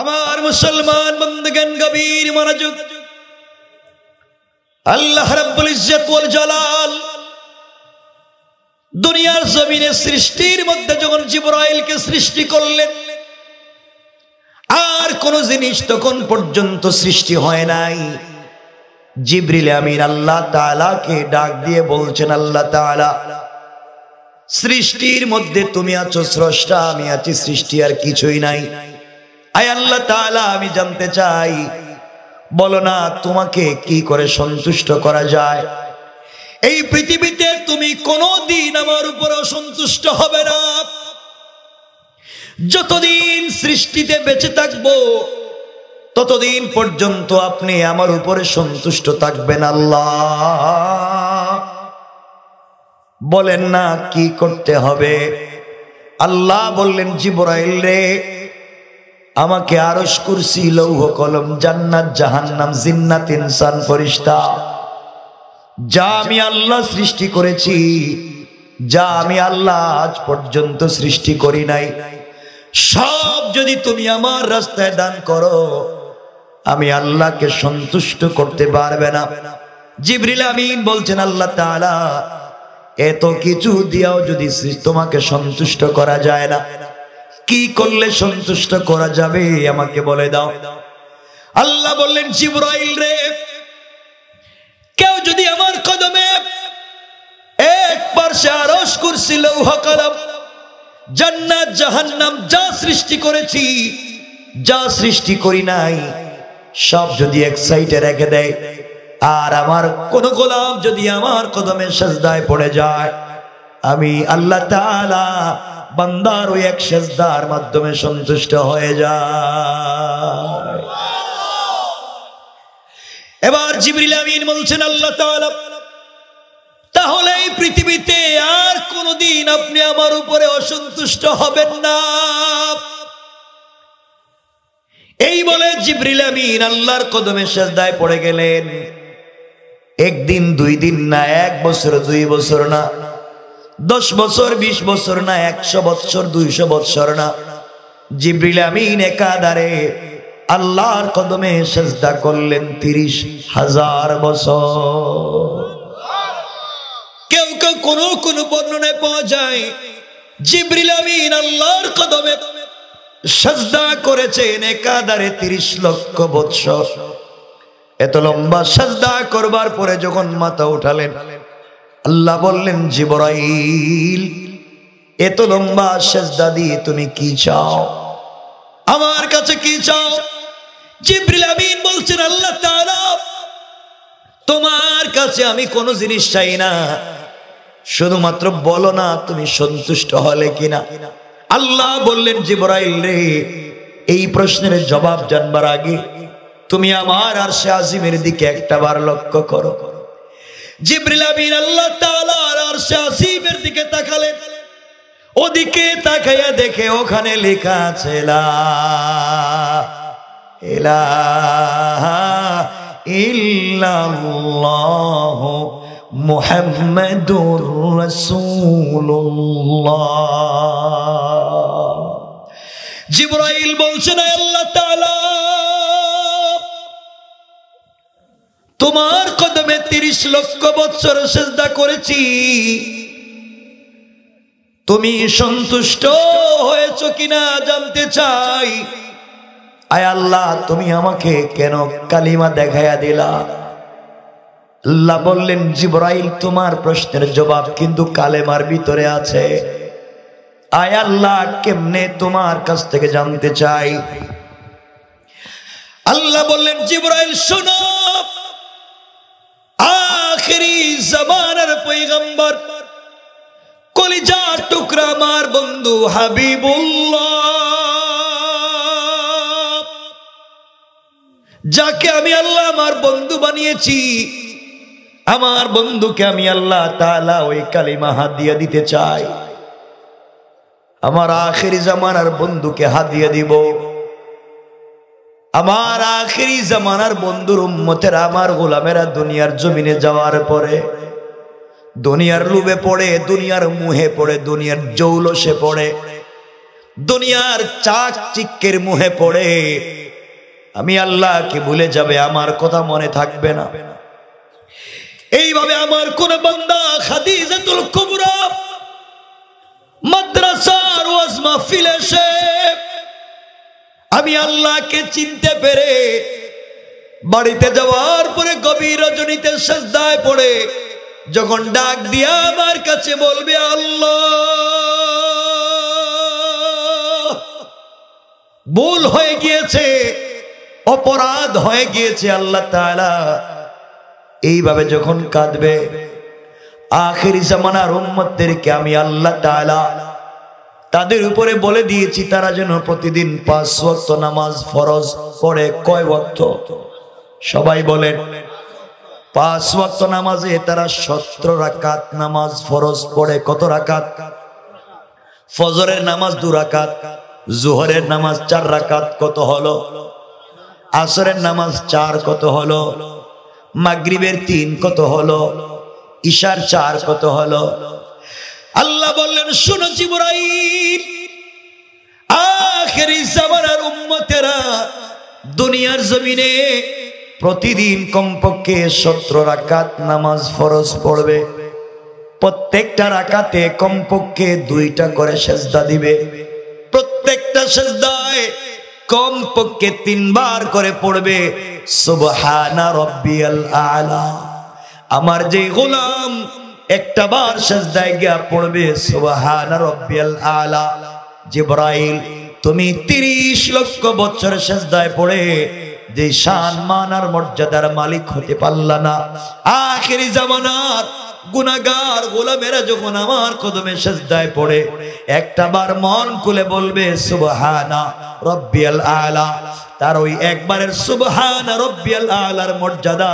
আমার মুসলমান বন্দগণ গভীর মনোযোগ আল্লাহ রব্বুল ইজ্জত ওয়াল জালাল দুনিয়ার জমিনে সৃষ্টির মধ্যে যখন জিব্রাইলকে সৃষ্টি করলেন আর কোন জিনিস তখন পর্যন্ত সৃষ্টি হয় নাই জিব্রিল আমির আল্লাহ তাআলাকে ডাক দিয়ে বলছেন আল্লাহ তাআলা সৃষ্টির মধ্যে তুমি আছো স্রষ্টা আমি আছি সৃষ্টি আর কিছুই নাই আয় আল্লাহ তাআলা আমি জানতে চাই বলো না তোমাকে কি করে সন্তুষ্ট করা যায় এই পৃথিবীতে তুমি দিন আমার উপর অসন্তুষ্ট হবে না যতদিন সৃষ্টিতে বেঁচে থাকবো ততদিন পর্যন্ত আপনি আমার উপরে সন্তুষ্ট থাকবেন আল্লাহ বলেন না কি করতে হবে আল্লাহ বললেন জিবরাইল রে আমাকে আরস করছি লৌহ কলম জান্নাত জাহান্নাম জিন্নাত ইনসান ফরিস্তা যা আমি আল্লাহ সৃষ্টি করেছি যা আমি আল্লাহ আজ পর্যন্ত সৃষ্টি করি নাই সব যদি তুমি আমার রাস্তায় দান করো আমি আল্লাহকে সন্তুষ্ট করতে পারবে না জিবরিল আমিন বলছেন আল্লাহ তালা এত কিছু দিয়াও যদি তোমাকে সন্তুষ্ট করা যায় না কি করলে সন্তুষ্ট করা যাবে আমাকে বলে দাও আল্লাহ বললেন জিব্রাইল রে কেউ যদি আমার কদমে এক পার্শ্বে আরস করছিল হকালাম জান্নাত জাহান্নাম যা সৃষ্টি করেছি যা সৃষ্টি করি নাই সব যদি এক সাইডে রেখে দেয় আর আমার কোন গোলাম যদি আমার কদমে সাজদায় পড়ে যায় আমি আল্লাহ তাআলা বান্দার ওই এক সেজদার মাধ্যমে সন্তুষ্ট হয়ে যায় এবার জিবরিল আমিন বলছেন আল্লাহ তাআলা তাহলে এই পৃথিবীতে আর কোনদিন আপনি আমার উপরে অসন্তুষ্ট হবেন না এই বলে জিবরিল আমিন আল্লাহর কদমে সেজদায় পড়ে গেলেন একদিন দুই দিন না এক বছর দুই বছর না দশ বছর বিশ বছর না একশো বৎসর দুইশো বৎসর না জিব্রিল আমিন একাধারে আল্লাহর কদমে সেজদা করলেন তিরিশ হাজার বছর কেউ কেউ কোনো কোনো বর্ণনায় পাওয়া যায় জিব্রিল আমিন আল্লাহর কদমে সেজদা করেছেন একাধারে তিরিশ লক্ষ বৎসর এত লম্বা সেজদা করবার পরে যখন মাথা উঠালেন আল্লাহ বললেন জিবরাইল এত লম্বা সেজদা দিয়ে তুমি কি চাও আমার কাছে কি চাও জিব্রিল আমিন বলছেন আল্লাহ তাআলা তোমার কাছে আমি কোনো জিনিস চাই না শুধুমাত্র বলো না তুমি সন্তুষ্ট হলে কিনা আল্লাহ বললেন জিবরাইল রে এই প্রশ্নের জবাব জানবার আগে তুমি আমার আর সে আজিমের দিকে একটা বার লক্ষ্য করো জিবরিল আমিন আল্লাহ তাআলার আরশে আসিফের দিকে তাকালেন ওদিকে তাকাইয়া দেখে ওখানে লেখা আছে লা ইলাহা ইল্লাল্লাহ মুহাম্মাদুর রাসূলুল্লাহ জিবরাইল বলছেন আল্লাহ তাআলা তোমার কদমে তিরিশ লক্ষ বৎসর সেজদা করেছি তুমি সন্তুষ্ট হয়েছ কিনা জানতে চাই আয় আল্লাহ তুমি আমাকে কেন কালিমা দেখাইয়া দিলা আল্লাহ বললেন জিব্রাইল তোমার প্রশ্নের জবাব কিন্তু কালেমার ভিতরে আছে আয় আল্লাহ কেমনে তোমার কাছ থেকে জানতে চাই আল্লাহ বললেন জিব্রাইল শোনো জমানার পৈগম্বর কলিজার টুকরা মার বন্ধু হাবিবুল্লাহ যাকে আমি আল্লাহ আমার বন্ধু বানিয়েছি আমার বন্ধুকে আমি আল্লাহ তালা ওই কালিমা হাত দিয়ে দিতে চাই আমার আখের জামানার বন্ধুকে হাত দিয়ে দিব আমার আখেরি জামানার বন্ধুর উম্মতের আমার গোলামেরা দুনিয়ার জমিনে যাওয়ার পরে দুনিয়ার লুবে পড়ে দুনিয়ার মুহে পড়ে দুনিয়ার জৌলসে পড়ে দুনিয়ার চাক চিকের মুহে পড়ে আমি আল্লাহকে ভুলে যাবে আমার কথা মনে থাকবে না এইভাবে আমার কোন বান্দা খাদিজাতুল কুবরা মাদ্রাসার ওয়াজ মাহফিল এসে আমি আল্লাহকে চিনতে পেরে বাড়িতে যাওয়ার পরে গভীর রজনীতে সেজদায় পড়ে যখন ডাক দিয়া আমার কাছে বলবে আল্লাহ ভুল হয়ে গিয়েছে অপরাধ হয়ে গিয়েছে আল্লাহ তালা এইভাবে যখন কাঁদবে আখেরি জামানার উম্মতদেরকে আমি আল্লাহ তালা তাদের উপরে বলে দিয়েছি তারা যেন প্রতিদিন পাঁচ ওয়াক্ত নামাজ ফরজ করে কয় ওয়াক্ত সবাই বলেন পাঁচ ওয়াক্ত নামাজে তারা সতেরো রাকাত নামাজ ফরজ পড়ে কত রাকাত ফজরের নামাজ দু রাকাত জোহরের নামাজ চার রাকাত কত হলো আসরের নামাজ চার কত হলো মাগরিবের তিন কত হলো ঈশার চার কত হলো আল্লাহ বললেন শুনো জিবরাইল আখেরি জামানার উম্মতেরা দুনিয়ার জমিনে প্রতিদিন কমপক্ষে সত্র রাকাত নামাজ ফরজ পড়বে প্রত্যেকটা রাকাতে কমপক্ষে দুইটা করে সেজদা দিবে প্রত্যেকটা সেজদায় কমপক্ষে তিনবার করে পড়বে সুবহানা রব্বিয়াল আলা আমার যে গোলাম একটা বার সেজদায় গিয়া পড়বে সুবহান রব্বিয়াল আলা জিব্রাইল তুমি তিরিশ লক্ষ বছর সেজদায় পড়ে যে শান মান আর মর্যাদার মালিক হতে পারলা না আখেরি জামানার গুনাগার গোলামেরা যখন আমার কদমে সেজদায় পড়ে একটা বার মন খুলে বলবে সুবহানা রব্বিয়াল আলা তার ওই একবারের সুবহানা রব্বিয়াল আলার মর্যাদা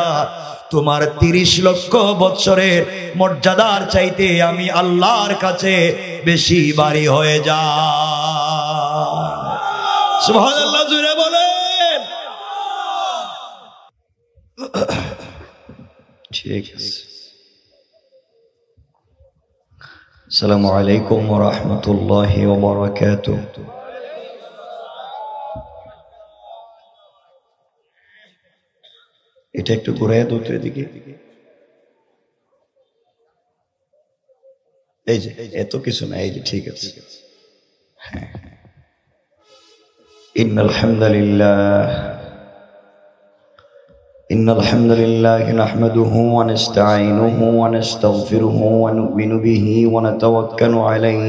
তোমার তিরিশ লক্ষ বৎসরের মর্যাদার চাইতে আমি আল্লাহর কাছে বেশি বাড়ি হয়ে যা জুড়ে ঠিক আছে আলাইকুম রহমতুল্লাহ ওবরাকাতুহ এটা একটু ঘুরাইয়া দৌত এদিকে এই যে এত কিছু না এই যে ঠিক আছে হ্যাঁ إن الحمد لله إن الحمد لله نحمده ونستعينه ونستغفره ونؤمن به ونتوكل عليه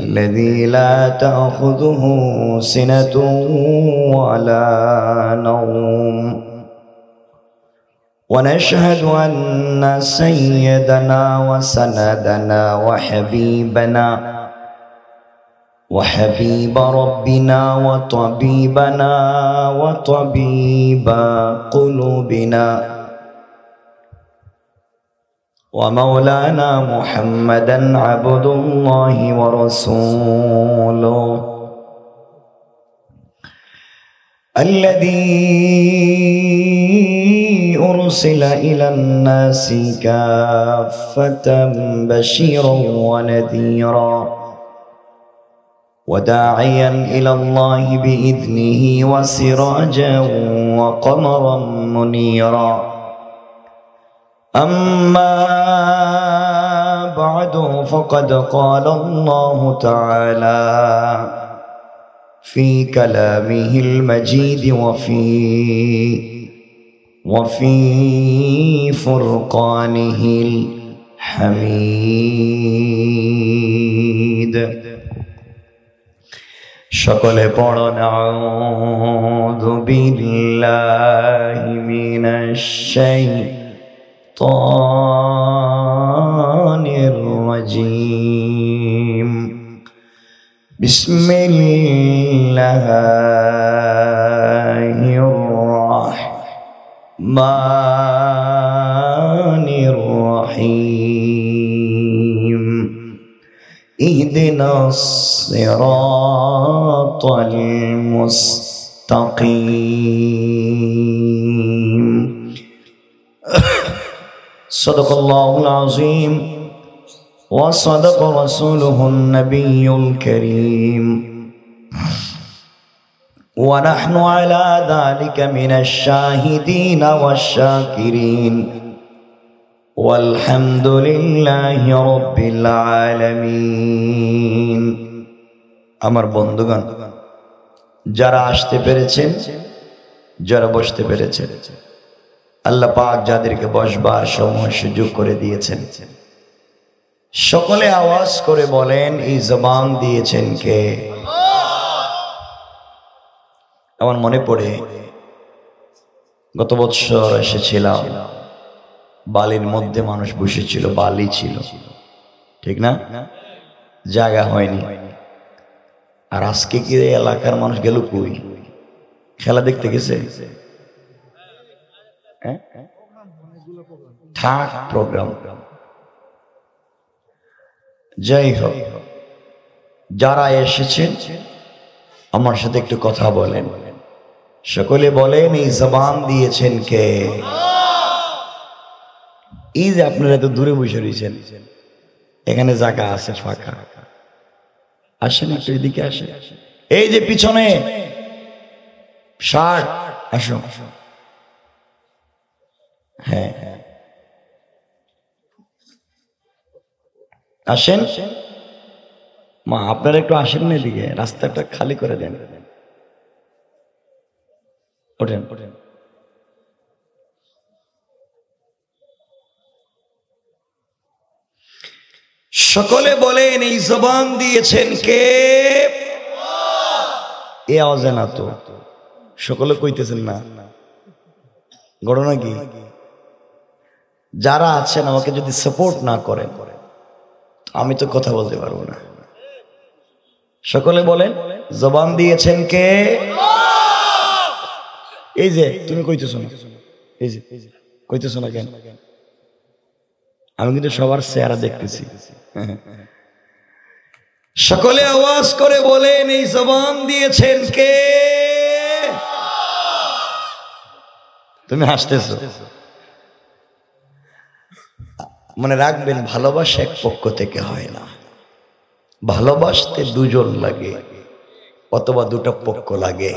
الذي لا تأخذه سنة ولا نوم ونشهد أن سيدنا وسندنا وحبيبنا وحبيب ربنا وطبيبنا وطبيب قلوبنا ومولانا محمدا عبد الله ورسوله الذي أرسل إلى الناس كافة بشيرا ونذيرا وداعيا إلى الله بإذنه وسراجا وقمرا منيرا أما بعد فقد قال الله تعالى في كلامه المجيد وفي وفي فرقانه الحميد شكل قرن اعوذ بالله من الشيطان الشيطان الرجيم بسم الله الرحمن الرحيم اهدنا الصراط المستقيم صدق الله العظيم وصدق رسوله النبي الكريم ونحن على ذلك من الشاهدين والشاكرين والحمد لله رب العالمين আমার বন্ধুগণ যারা আসতে পেরেছেন যারা বসতে পেরেছেন আল্লাহ পাক যাদেরকে বসবার সময় সুযোগ করে দিয়েছেন সকলে আওয়াজ করে বলেন এই জবান দিয়েছেন কে আমার মনে পড়ে গত বছর এসেছিলাম বালির মধ্যে মানুষ বসেছিল বালি ছিল ঠিক না জায়গা হয়নি আর আজকে কি এলাকার মানুষ গেল কই খেলা দেখতে গেছে থার্ড প্রোগ্রাম যাই হোক যারা এসেছেন আমার সাথে একটু কথা বলেন সকলে বলেন এই জবান দিয়েছেন কে এই যে আপনারা এত দূরে বসে রয়েছেন এখানে জায়গা আছে ফাঁকা আসেন একটু এদিকে আসেন এই যে পিছনে ষাট আসো আসো হ্যাঁ, হ্যাঁ আসেন মা আপনারা একটু আসেন না এদিকে রাস্তাটা খালি করে দেন ওঠেন ওঠেন সকলে বলেন এই জবান দিয়েছেন কে এ অজানা তো সকলে কইতেছেন না গড় নাকি যারা আছেন আমাকে যদি সাপোর্ট না করে আমি তো কথা বলতে পারবো না সকলে বলেন জবান দিয়েছেন কে এই যে তুমি কইতেছো না এই যে কইতেছো না কেন আমি কিন্তু সবার চেহারা দেখতেছি সকলে আওয়াজ করে বলেন এই জবান দিয়েছেন কে তুমি হাসতেছো মনে রাখবেন ভালোবাসা এক পক্ষ থেকে হয় না ভালোবাসতে দুজন লাগে অথবা দুটো পক্ষ লাগে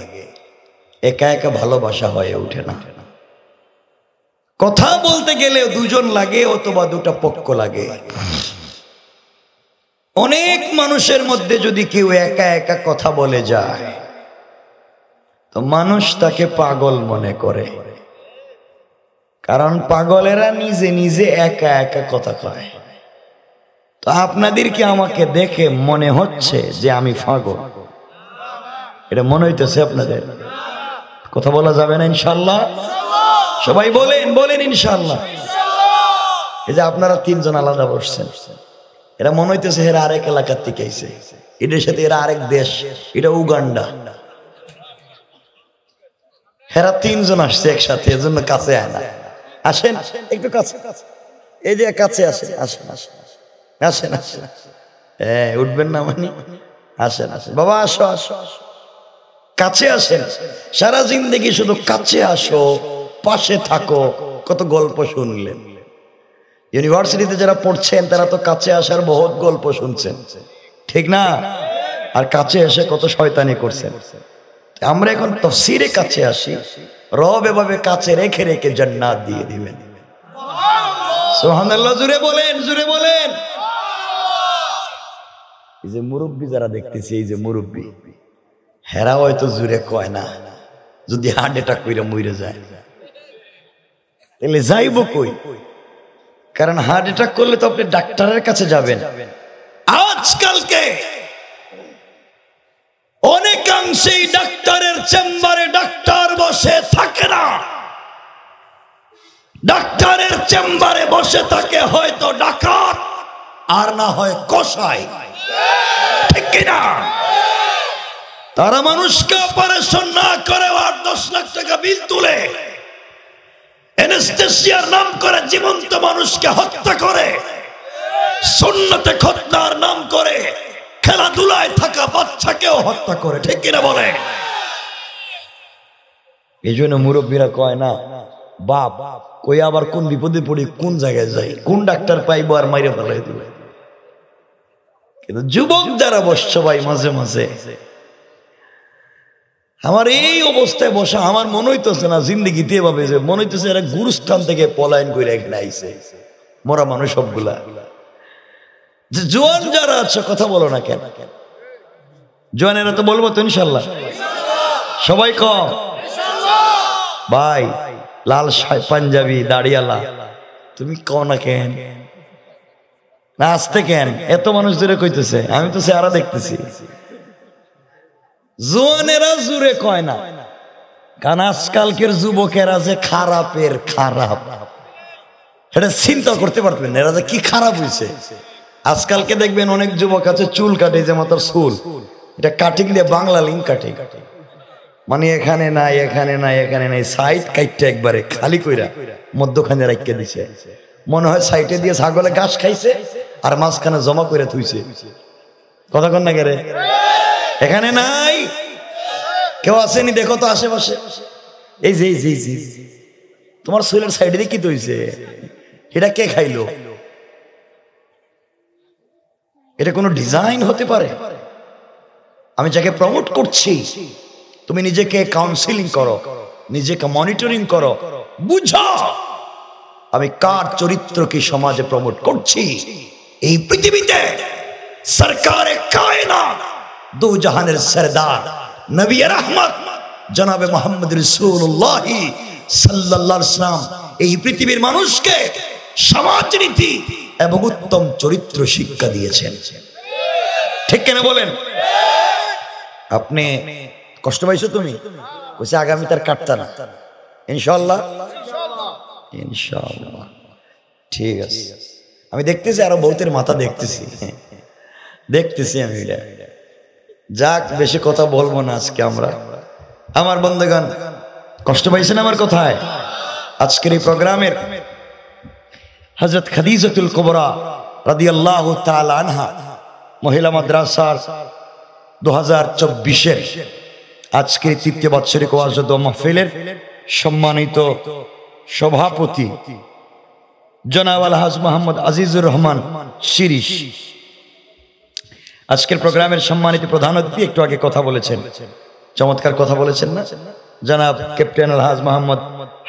একা একা ভালোবাসা হয়ে উঠে না কথা বলতে গেলে দুজন লাগে অথবা দুটো পক্ষ লাগে অনেক মানুষের মধ্যে যদি কেউ একা একা কথা বলে যায় তো মানুষ তাকে পাগল মনে করে কারণ পাগলেরা নিজে নিজে একা একা কথা কয় তো আপনাদেরকে আমাকে দেখে মনে হচ্ছে যে আমি ফাগল এটা মনে হইতেছে আপনাদের কথা বলা যাবে না ইনশাল্লাহ সবাই বলেন বলেন ইনশাল্লাহ এই যে আপনারা তিনজন আলাদা বসছেন এরা মনে হইতেছে এরা আরেক এলাকার থেকে আইছে এটার সাথে এরা আরেক দেশ এটা উগান্ডা এরা তিনজন আসছে একসাথে এজন্য কাছে আয় না আসেন একটু কাছে এই যে কাছে আসেন আসেন আসেন আসেন আসেন হ্যাঁ উঠবেন না মানে আসেন আসেন বাবা আসো আসো কাছে আসেন সারা জিন্দগি শুধু কাছে আসো পাশে থাকো কত গল্প শুনলেন ইউনিভার্সিটিতে যারা পড়ছেন তারা তো কাছে আসার বহুত গল্প শুনছেন ঠিক না আর কাছে এসে কত শয়তানি করছেন আমরা এখন তফসিরে কাছে আসি রব এভাবে কাছে রেখে রেখে জান্নাত দিয়ে দিবেন সোহানাল্লাহ জুড়ে বলেন জুড়ে বলেন এই যে মুরব্বী যারা দেখতেছি এই যে মুরব্বী হেরা হয়তো জুড়ে কয় না যদি হার্ট অ্যাটাক করে মরে যায় তাহলে যাইব কই কারণ হার্ট অ্যাটাক করলে তো আপনি ডাক্তারের কাছে যাবেন আজকালকে অনেক অধিকাংশই ডাক্তারের চেম্বারে ডাক্তার বসে থাকে না ডাক্তারের চেম্বারে বসে থাকে হয়তো ডাকাত আর না হয় কষায় ঠিক কিনা তারা মানুষকে অপারেশন না করে আর দশ লাখ টাকা বিল তুলে এনেস্টেশিয়ার নাম করে জীবন্ত মানুষকে হত্যা করে সুন্নতে খতনার নাম টাকা বাচ্চাকেও হত্যা করে ঠিক কিনা বলে এই জন্য মুরব্বীরা কয় না বাপ কই আবার কোন বিপদে পড়ি কোন জায়গায় যাই কোন ডাক্তার আর মাইরে ফেলাই কিন্তু যুবক যারা ভাই মাঝে মাঝে আমার এই অবস্থায় বসা আমার মনে হইতেছে না জিন্দিগিতে ভাবে যে মনে হইতেছে এরা গুরুস্থান থেকে পলায়ন করে এখানে আইসে মরা মানুষ সবগুলা জোয়ান যারা আছে কথা বলো না কেন জোয়ানেরা তো বলবো তো ইনশাল্লাহ সবাই ক ভাই লাল পাঞ্জাবি দাড়িয়ালা তুমি ক না কেন না আসতে কেন এত মানুষ দূরে কইতেছে আমি তো চেহারা দেখতেছি জোয়ানেরা জুড়ে কয় না কারণ আজকালকের যুবকেরা যে খারাপের খারাপ এটা চিন্তা করতে পারবেন এরা যে কি খারাপ হয়েছে আজকালকে দেখবেন অনেক যুবক আছে চুল কাটে যে মাথার চুল এটা কাটিং দিয়ে বাংলা লিঙ্ক কাটে মানে এখানে না এখানে না এখানে নাই সাইট কাইটটা একবারে খালি কইরা মধ্যখানে রাখিয়ে দিছে মনে হয় সাইটে দিয়ে ছাগলে ঘাস খাইছে আর মাঝখানে জমা করে থুইছে কথা কন না কেরে এখানে নাই কেউ আসেনি দেখো তো আশেপাশে এই যে জি জি তোমার শরীরের সাইডে দিয়ে কি তৈছে এটা কে খাইলো এটা কোনো ডিজাইন হতে পারে আমি যাকে প্রমোট করছি তুমি নিজেকে কাউন্সিলিং করো নিজেকে মনিটরিং করো বুঝো আমি কার চরিত্র কি সমাজে প্রমোট করছি এই পৃথিবীতে সরকারে কায়না দু জাহানের সরদার নবী রহমত জনাবে মোহাম্মদ রসুল্লাহ সাল্লাম এই পৃথিবীর মানুষকে সমাজনীতি এবং উত্তম চরিত্র শিক্ষা দিয়েছেন ঠিক কেন বলেন আপনি কষ্ট পাইছো তুমি বলছে আগামী তার কাটতা না ইনশাল্লাহ ইনশাল্লাহ ঠিক আছে আমি দেখতেছি আরো বউতের মাথা দেখতেছি দেখতেছি আমি যাক বেশি কথা বলবো না আজকে আমরা আমার বন্ধুগণ কষ্ট পাইছেন আমার কথায় আজকের এই প্রোগ্রামের হজরত খাদিজতুল কোবরা রাদি আল্লাহ আনহা মহিলা মাদ্রাসার দু চব্বিশের আজকের তৃতীয় বৎসরিক ওয়াজদ মাহফিলের সম্মানিত সভাপতি জনাব আলহাজ মোহাম্মদ আজিজুর রহমান শিরিশ আজকের প্রোগ্রামের সম্মানিত প্রধান অতিথি একটু আগে কথা বলেছেন চমৎকার কথা বলেছেন না জনাব ক্যাপ্টেন আলহাজ মোহাম্মদ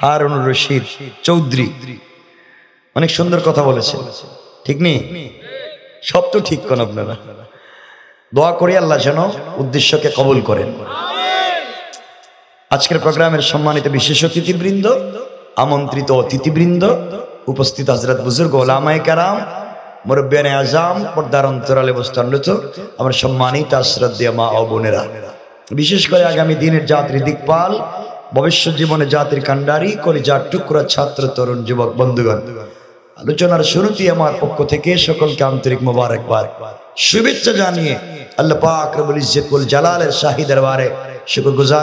হারুনুর রশিদ চৌধুরী অনেক সুন্দর কথা বলেছেন ঠিক নেই সব তো ঠিক কোন আপনারা দোয়া করি আল্লাহ যেন উদ্দেশ্যকে কবুল করেন আজকের প্রোগ্রামের সম্মানিত বিশেষ অতিথিবৃন্দ আমন্ত্রিত অতিথিবৃন্দ উপস্থিত হজরত বুজুর্গ ওলামায় কারাম মুরব্বেন আজাম পর্দার অন্তরালে অবস্থানরত আমার সম্মানিত আশ্রদ্ধীয় মা ও বোনেরা বিশেষ করে আগামী দিনের যাত্রী দিকপাল ভবিষ্যৎ জীবনে জাতির কাণ্ডারি করে যার টুকরা ছাত্র তরুণ যুবক বন্ধুগণ আলোচনার শুরুতেই আমার পক্ষ থেকে সকলকে আন্তরিক মোবারকবাদ শুভেচ্ছা জানিয়ে আল্লাহ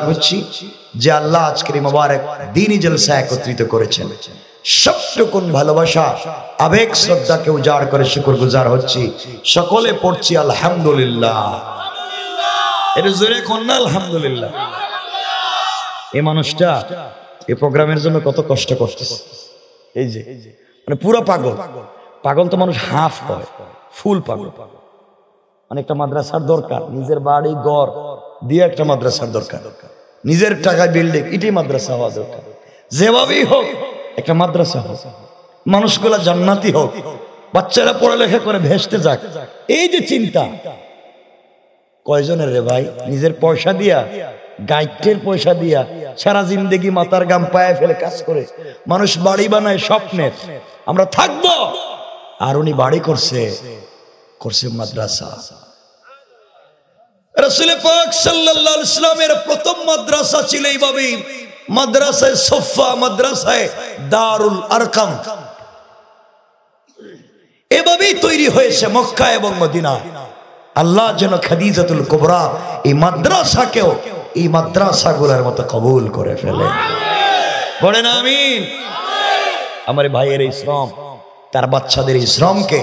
হচ্ছি যে আল্লাহ আজকের মোবারক দিনই জলসা একত্রিত করেছেন সবটুকুন ভালোবাসা আবেগ শ্রদ্ধাকে উজাড় করে শুকরগুজার হচ্ছি সকলে পড়ছি আলহামদুলিল্লাহ এটা জোরে আলহামদুলিল্লাহ এ মানুষটা এই প্রোগ্রামের জন্য কত কষ্ট করতেছে এই যে মানে পুরো পাগল পাগল তো মানুষ হাফ হয় ফুল পাগল মানে একটা মাদ্রাসার দরকার নিজের বাড়ি গড় দিয়ে একটা মাদ্রাসার দরকার নিজের টাকায় বিল্ডিং এটাই মাদ্রাসা হওয়া দরকার যেভাবেই হোক একটা মাদ্রাসা হোক মানুষগুলো জান্নাতি হোক বাচ্চারা পড়ালেখা করে ভেসতে যাক এই যে চিন্তা কয়জনের রে ভাই নিজের পয়সা দিয়া গাইডের পয়সা দিয়া সারা জিন্দেগি মাতার গাম পায়ে ফেলে কাজ করে মানুষ বাড়ি বানায় স্বপ্নের আমরা থাকব আর উনি বাড়ি করছে করছে মাদ্রাসা রসুল পাক ইসলামের প্রথম মাদ্রাসা ছিল এইভাবেই মাদ্রাসায় মাদ্রাসায় দারুল আরকাম এভাবেই তৈরি হয়েছে মক্কা এবং মদিনা আল্লাহ যেন খাদিজাতুল কোবরা এই মাদ্রাসাকেও এই মাদ্রাসাগুলোর মতো কবুল করে ফেলে বলেন আমিন আমার ভাইয়ের এই শ্রম তার বাচ্চাদের এই শ্রমকে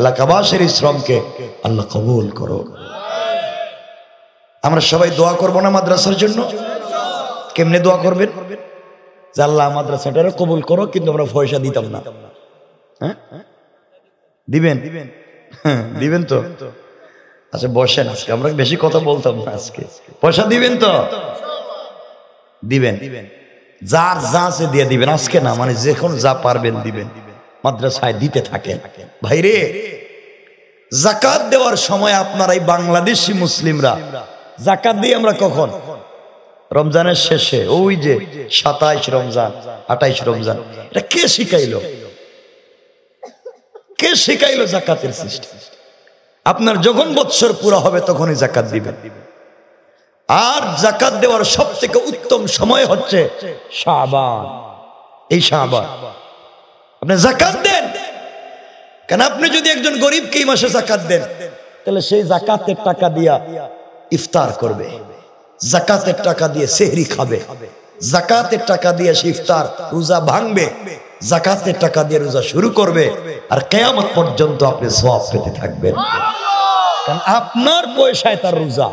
এলাকাবাসের এই শ্রমকে আল্লাহ কবুল করো আমরা সবাই দোয়া করব না মাদ্রাসার জন্য কেমনে দোয়া করবেন যে আল্লাহ মাদ্রাসাটারও কবুল করো কিন্তু আমরা পয়সা দিতাম না হ্যাঁ দিবেন হ্যাঁ, দিবেন তো আচ্ছা বসেন আজকে আমরা বেশি কথা বলতাম না আজকে পয়সা দিবেন তো দিবেন দিবেন যার যা আছে দিয়ে দিবেন আজকে না মানে যখন যা পারবেন দিবেন মাদ্রাসায় দিতে থাকেন ভাইরে জাকাত দেওয়ার সময় আপনার এই বাংলাদেশি মুসলিমরা জাকাত দিই আমরা কখন রমজানের শেষে ওই যে সাতাইশ রমজান আঠাইশ রমজান এটা কে শিখাইল কে শিখাইল জাকাতের সিস্টেম আপনার যখন বৎসর পুরা হবে তখনই জাকাত দিবেন আর জাকাত দেওয়ার সব থেকে উত্তম সময় হচ্ছে শাহবান এই শাহবান আপনি জাকাত দেন কেন আপনি যদি একজন গরিবকে এই মাসে জাকাত দেন তাহলে সেই জাকাতের টাকা দিয়া ইফতার করবে জাকাতের টাকা দিয়ে সেহরি খাবে জাকাতের টাকা দিয়ে সে ইফতার রোজা ভাঙবে জাকাতের টাকা দিয়ে রোজা শুরু করবে আর কেয়ামত পর্যন্ত আপনি সব পেতে থাকবেন কারণ আপনার পয়সায় তার রোজা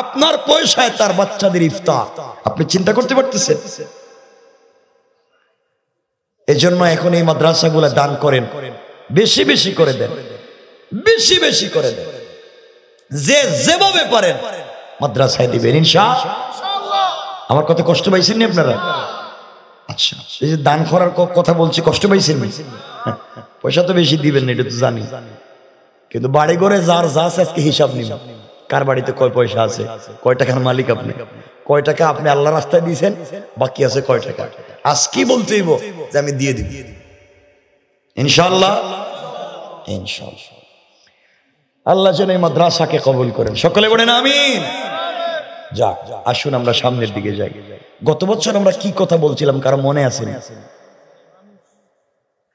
আপনার পয়সায় তার বাচ্চাদের ইফতার আপনি চিন্তা করতে পারতেছেন এই জন্য এখন এই মাদ্রাসাগুলো দান করেন বেশি বেশি করে দেন বেশি বেশি করে দেন যে যেভাবে পারেন মাদ্রাসায় দিবেন ইনশা আমার কত কষ্ট পাইছেন নি আপনারা আচ্ছা এই যে দান করার কথা বলছি কষ্ট পাইছেন পয়সা তো বেশি দিবেন না এটা তো জানি কিন্তু বাড়ি ঘরে যার যা আজকে হিসাব নিবেন কার বাড়িতে কয় পয়সা আছে কয় টাকার মালিক আপনি কয় টাকা আপনি আল্লাহ রাস্তায় দিয়েছেন বাকি আছে কয় টাকা কি বলতে যে আমি দিয়ে দিব ইনশাল্লাহ আল্লাহ যেন এই মাদ্রাসাকে কবল করেন সকলে না আমিন যাক আসুন আমরা সামনের দিকে যাই গত বছর আমরা কি কথা বলছিলাম কারো মনে আছে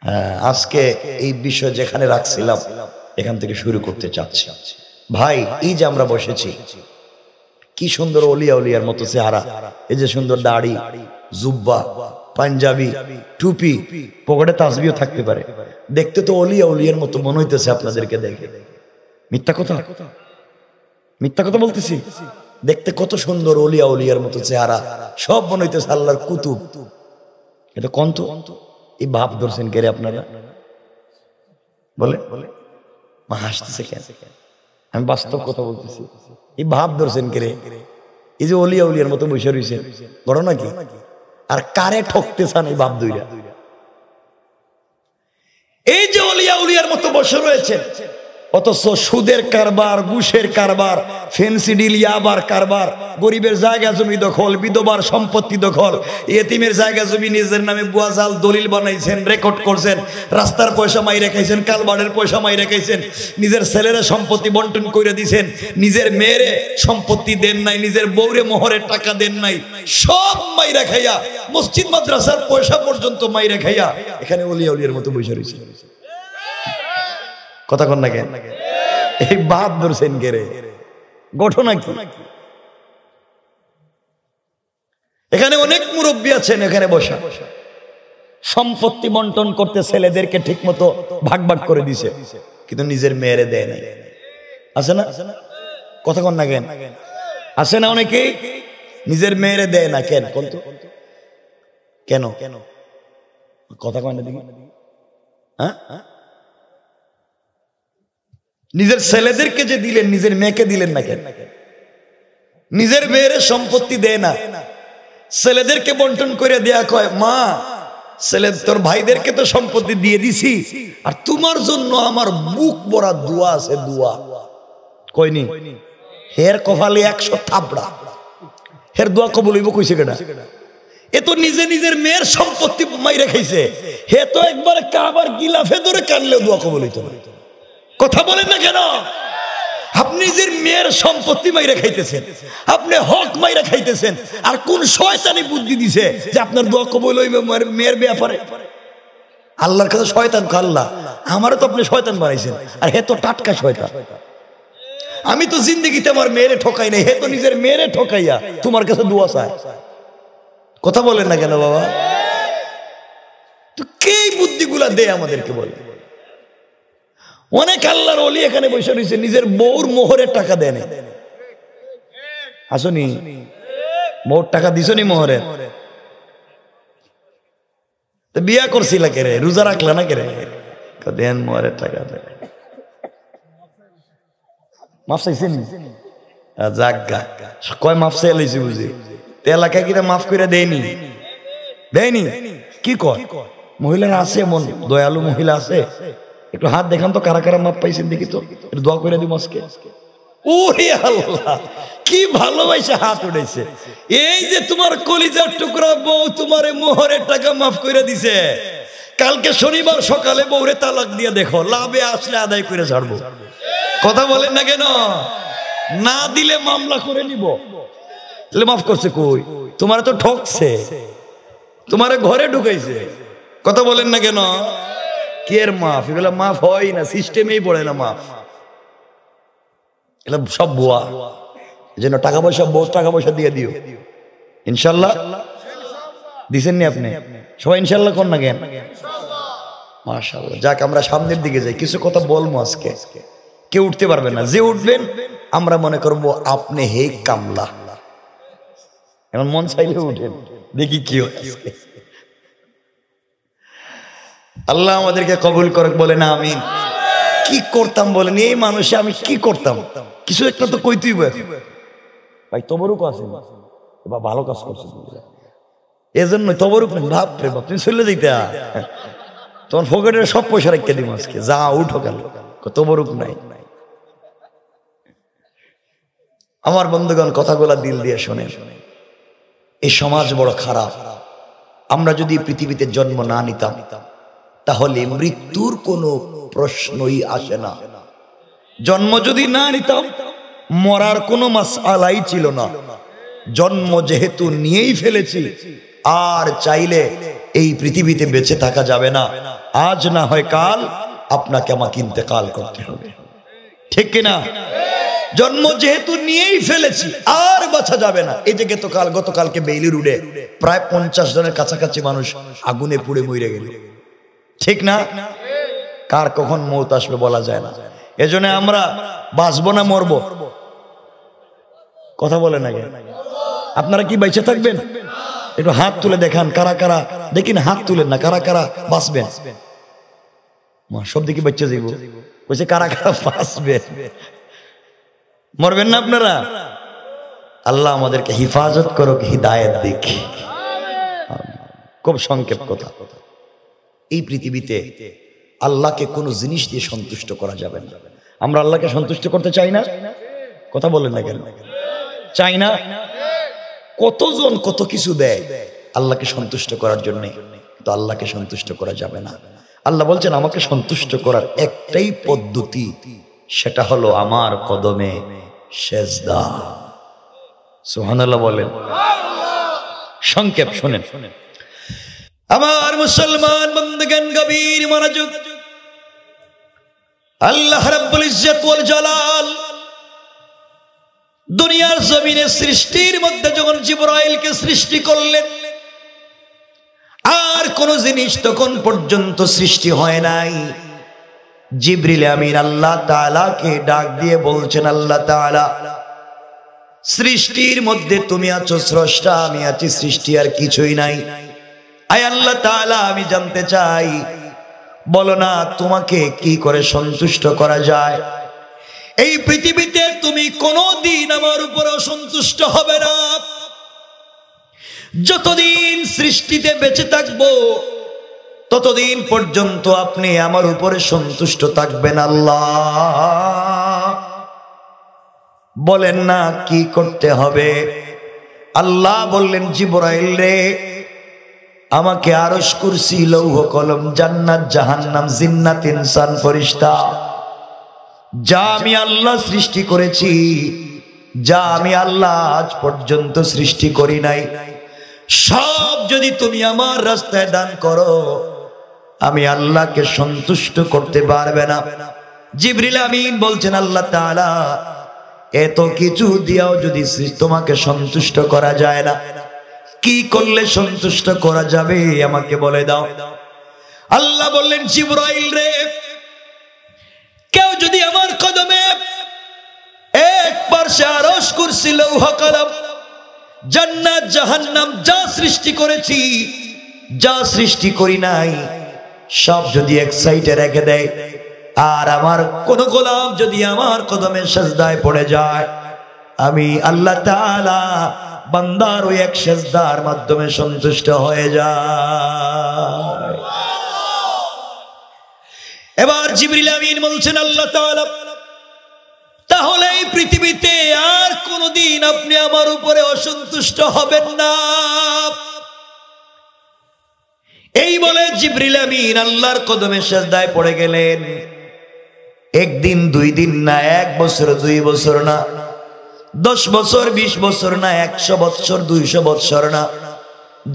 হ্যাঁ আজকে এই বিষয় যেখানে রাখছিলাম এখান থেকে শুরু করতে চাচ্ছি ভাই এই যে আমরা বসেছি কি সুন্দর অলিয়া অলিয়ার মতো চেহারা এই যে সুন্দর দাড়ি জুব্বা পাঞ্জাবি টুপি পকেটে তাসবিও থাকতে পারে দেখতে তো অলিয়া অলিয়ার মতো মনে হইতেছে আপনাদেরকে দেখে মিথ্যা কথা মিথ্যা কথা বলতেছি দেখতে কত সুন্দর অলিয়া অলিয়ার মতো চেহারা সব মনে হইতেছে আল্লাহর কুতুব এটা কন্ত এই ভাব ধরছেন রে আপনারা বলে মা হাসতেছে কেন আমি বাস্তব কথা বলতেছি এই ভাব ধরছেন কে রে এই যে অলিয়া উলিয়ার মতো বসে রয়েছেন বড় নাকি আর কারে ঠকতে চান এই ভাব দুইরা এই যে অলিয়া উলিয়ার মতো বসে রয়েছেন অথচ সুদের কারবার গুষের কারবার ডিল ইয়াবার কারবার গরিবের জায়গা জমি দখল বিধবার সম্পত্তি দখল এতিমের জায়গা জমি নিজের নামে বুয়াজাল দলিল বানাইছেন রেকর্ড করছেন রাস্তার পয়সা মাই রেখাইছেন কালবারের পয়সা মাই রেখাইছেন নিজের ছেলেরা সম্পত্তি বন্টন করে দিছেন নিজের মেয়েরে সম্পত্তি দেন নাই নিজের বৌরে মোহরের টাকা দেন নাই সব মাই রেখাইয়া মসজিদ মাদ্রাসার পয়সা পর্যন্ত মাই রেখাইয়া এখানে অলিয়া অলিয়ার মতো বসে রয়েছে কথা কন না কেন এই বাহাদুর সেনকে রে ঘটনা কি এখানে অনেক মুরব্বী আছেন এখানে বসা সম্পত্তি বন্টন করতে ছেলেদেরকে ঠিক মতো ভাগ ভাগ করে দিছে কিন্তু নিজের মেয়েরে দেয় না আছে না কথা কন না কেন আছে না অনেকে নিজের মেয়েরে দেয় না কেন কেন কেন কথা কন না হ্যাঁ নিজের ছেলেদেরকে যে দিলেন নিজের মেয়েকে দিলেন না কেন নিজের মেয়ের সম্পত্তি দেয় না ছেলেদেরকে বন্টন করে দেয়া কয় মা ছেলে তোর ভাইদেরকে তো সম্পত্তি দিয়ে দিছি আর তোমার জন্য আমার মুখ বড়া দোয়া আছে দোয়া কইনি হের কফালে একশো থাপড়া হের দোয়া কবলইব কইছে কেনা এ তো নিজে নিজের মেয়ের সম্পত্তি মাই রেখেছে হে তো একবার কাবার গিলাফে ধরে কানলে দোয়া কবল হইতে পারে কথা বলেন না কেন আপনি নিজের মেয়ের সম্পত্তি মাইরা খাইতেছেন আপনি হক মাইরা খাইতেছেন আর কোন শয়তানি বুদ্ধি দিছে যে আপনার দোয়া কবল হইবে মেয়ের ব্যাপারে আল্লাহর কাছে শয়তান আল্লাহ আমারও তো আপনি শয়তান বানাইছেন আর হে তো টাটকা শয়তান আমি তো জিন্দগিতে আমার মেয়েরে ঠকাই নাই হে তো নিজের মেয়েরে ঠকাইয়া তোমার কাছে দোয়া চায় কথা বলেন না কেন বাবা তো কে বুদ্ধিগুলা দেয় আমাদেরকে বলে অনেক আল্লাহর অলি এখানে বসে রয়েছে নিজের বউর মোহরের টাকা দেয় আসনি বউর টাকা দিছনি মোহরের বিয়া করছিল কে রে রোজা রাখলা না কে রে দেন মোহরের টাকা দেয় মাফ মহিলারা আছে এমন দয়ালু মহিলা আছে একটু হাত দেখান তো কারা কারা মাপ পাইছেন দেখি তো একটু দোয়া করে দিব আজকে আল্লাহ কি ভালোবাসে হাত উঠেছে এই যে তোমার কলিজার টুকরা বউ তোমার মোহরের টাকা মাফ করে দিছে কালকে শনিবার সকালে বউরে তালাক দিয়ে দেখো লাভে আসলে আদায় করে ছাড়বো কথা বলেন না কেন না দিলে মামলা করে নিব তাহলে মাফ করছে কই তোমার তো ঠকছে তোমার ঘরে ঢুকাইছে কথা বলেন না কেন কের মাফ এগুলো মাফ হয় না সিস্টেমেই পড়ে না মাফ এগুলো সব বোয়া জন্য টাকা পয়সা বহু টাকা পয়সা দিয়ে দিও ইনশাল্লাহ দিছেননি আপনি সবাই ইনশাল্লাহ কর না কেন মাশাল্লাহ যাক আমরা সামনের দিকে যাই কিছু কথা বলবো আজকে কেউ উঠতে পারবে না যে উঠবেন আমরা মনে করবো আপনি হে কামলা এমন মন চাইলে উঠেন দেখি কি হয় আজকে আল্লাহ আমাদেরকে কবুল করক না আমি কি করতাম বলেন এই মানুষে আমি কি করতাম কিছু একটা তো কইতেই ভাই তবরুক আছে বা ভালো কাজ করছে এজন্য তবরুক ভাব রে বাপ তুমি চলে দিতে তোমার ফকেটের সব পয়সা রেখে দিব আজকে যা উঠো গেল তবরুক নাই আমার বন্ধুগণ কথাগুলা দিল দিয়ে শোনে এই সমাজ বড় খারাপ আমরা যদি পৃথিবীতে জন্ম না নিতাম তাহলে মৃত্যুর কোনো প্রশ্নই আসে না জন্ম যদি না নিতাম মরার কোনো মাস আলাই ছিল না জন্ম যেহেতু নিয়েই ফেলেছি আর চাইলে এই পৃথিবীতে বেঁচে থাকা যাবে না আজ না হয় কাল আপনাকে আমাকে ইন্তেকাল করতে হবে ঠিক কিনা জন্ম যেহেতু নিয়েই ফেলেছি আর বাঁচা যাবে না এই যে গতকাল গতকালকে বেইলি রুডে প্রায় পঞ্চাশ জনের কাছাকাছি মানুষ আগুনে পুড়ে মরে গেল ঠিক না কার কখন মৌত আসবে বলা যায় না এজন্য আমরা বাঁচবো না মরব কথা বলেন আগে আপনারা কি বাইচে থাকবেন একটু হাত তুলে দেখান কারা কারা দেখিন হাত তুলেন না কারা কারা বাঁচবেন সব দিকে বাচ্চা যাইব বলছে কারা কারা বাঁচবেন মরবেন না আপনারা আল্লাহ আমাদেরকে হিফাজত করুক হৃদায়ত দিক খুব সংক্ষেপ কথা এই পৃথিবীতে আল্লাহকে কোনো জিনিস দিয়ে সন্তুষ্ট করা যাবে না আমরা আল্লাহকে সন্তুষ্ট করতে চাই না কথা বলেন না কেন চাই না কতজন কত কিছু দেয় আল্লাহকে সন্তুষ্ট করার জন্য তো আল্লাহকে সন্তুষ্ট করা যাবে না আল্লাহ বলছেন আমাকে সন্তুষ্ট করার একটাই পদ্ধতি সেটা হলো আমার কদমে সেজদা সুহানাল্লাহ বলেন সংক্ষেপ শোনেন শোনেন আমার মুসলমান বন্ধগান গভীর মনোযোগ আল্লাহ রাব্বুল ইজ্জত ওয়াল জালাল দুনিয়ার জমিনে সৃষ্টির মধ্যে যখন জিব্রাইলকে সৃষ্টি করলেন আর কোন জিনিস তখন পর্যন্ত সৃষ্টি হয় নাই জিব্রিল আমিন আল্লাহ তালাকে ডাক দিয়ে বলছেন আল্লাহ তালা সৃষ্টির মধ্যে তুমি আছো স্রষ্টা আমি আছি সৃষ্টি আর কিছুই নাই আয় আল্লাহ তাআলা আমি জানতে চাই বলো না তোমাকে কি করে সন্তুষ্ট করা যায় এই পৃথিবীতে তুমি দিন আমার উপর অসন্তুষ্ট হবে না যতদিন সৃষ্টিতে বেঁচে থাকবো ততদিন পর্যন্ত আপনি আমার উপরে সন্তুষ্ট থাকবেন আল্লাহ বলেন না কি করতে হবে আল্লাহ বললেন জিবরাইল রে আমাকে আরস কুরসি লৌহ কলম জান্নাত জাহান্নাম জিন্নাত ইনসান ফরিস্তা যা আমি আল্লাহ সৃষ্টি করেছি যা আমি আল্লাহ আজ পর্যন্ত সৃষ্টি করি নাই সব যদি তুমি আমার রাস্তায় দান করো আমি আল্লাহকে সন্তুষ্ট করতে পারবে না জিবরিল আমিন বলছেন আল্লাহ তালা এত কিছু দিয়াও যদি তোমাকে সন্তুষ্ট করা যায় না কি করলে সন্তুষ্ট করা যাবে আমাকে বলে দাও আল্লাহ বললেন জিব্রাইল রে কেউ যদি আমার কদমে এক পার্শ্বে আরস করছিল হকালাম জান্নাত জাহান্নাম যা সৃষ্টি করেছি যা সৃষ্টি করি নাই সব যদি এক সাইডে রেখে দেয় আর আমার কোন গোলাম যদি আমার কদমে সাজদায় পড়ে যায় আমি আল্লাহ তাআলা বান্দার ওই এক সেজদার মাধ্যমে সন্তুষ্ট হয়ে যায় এবার জিবরিল আমিন বলছেন আল্লাহ তাআলা তাহলে এই পৃথিবীতে আর কোনদিন আপনি আমার উপরে অসন্তুষ্ট হবেন না এই বলে জিবরিল আমিন আল্লাহর কদমে সেজদায় পড়ে গেলেন একদিন দুই দিন না এক বছর দুই বছর না দশ বছর বিশ বছর না একশো বৎসর দুইশো বৎসর না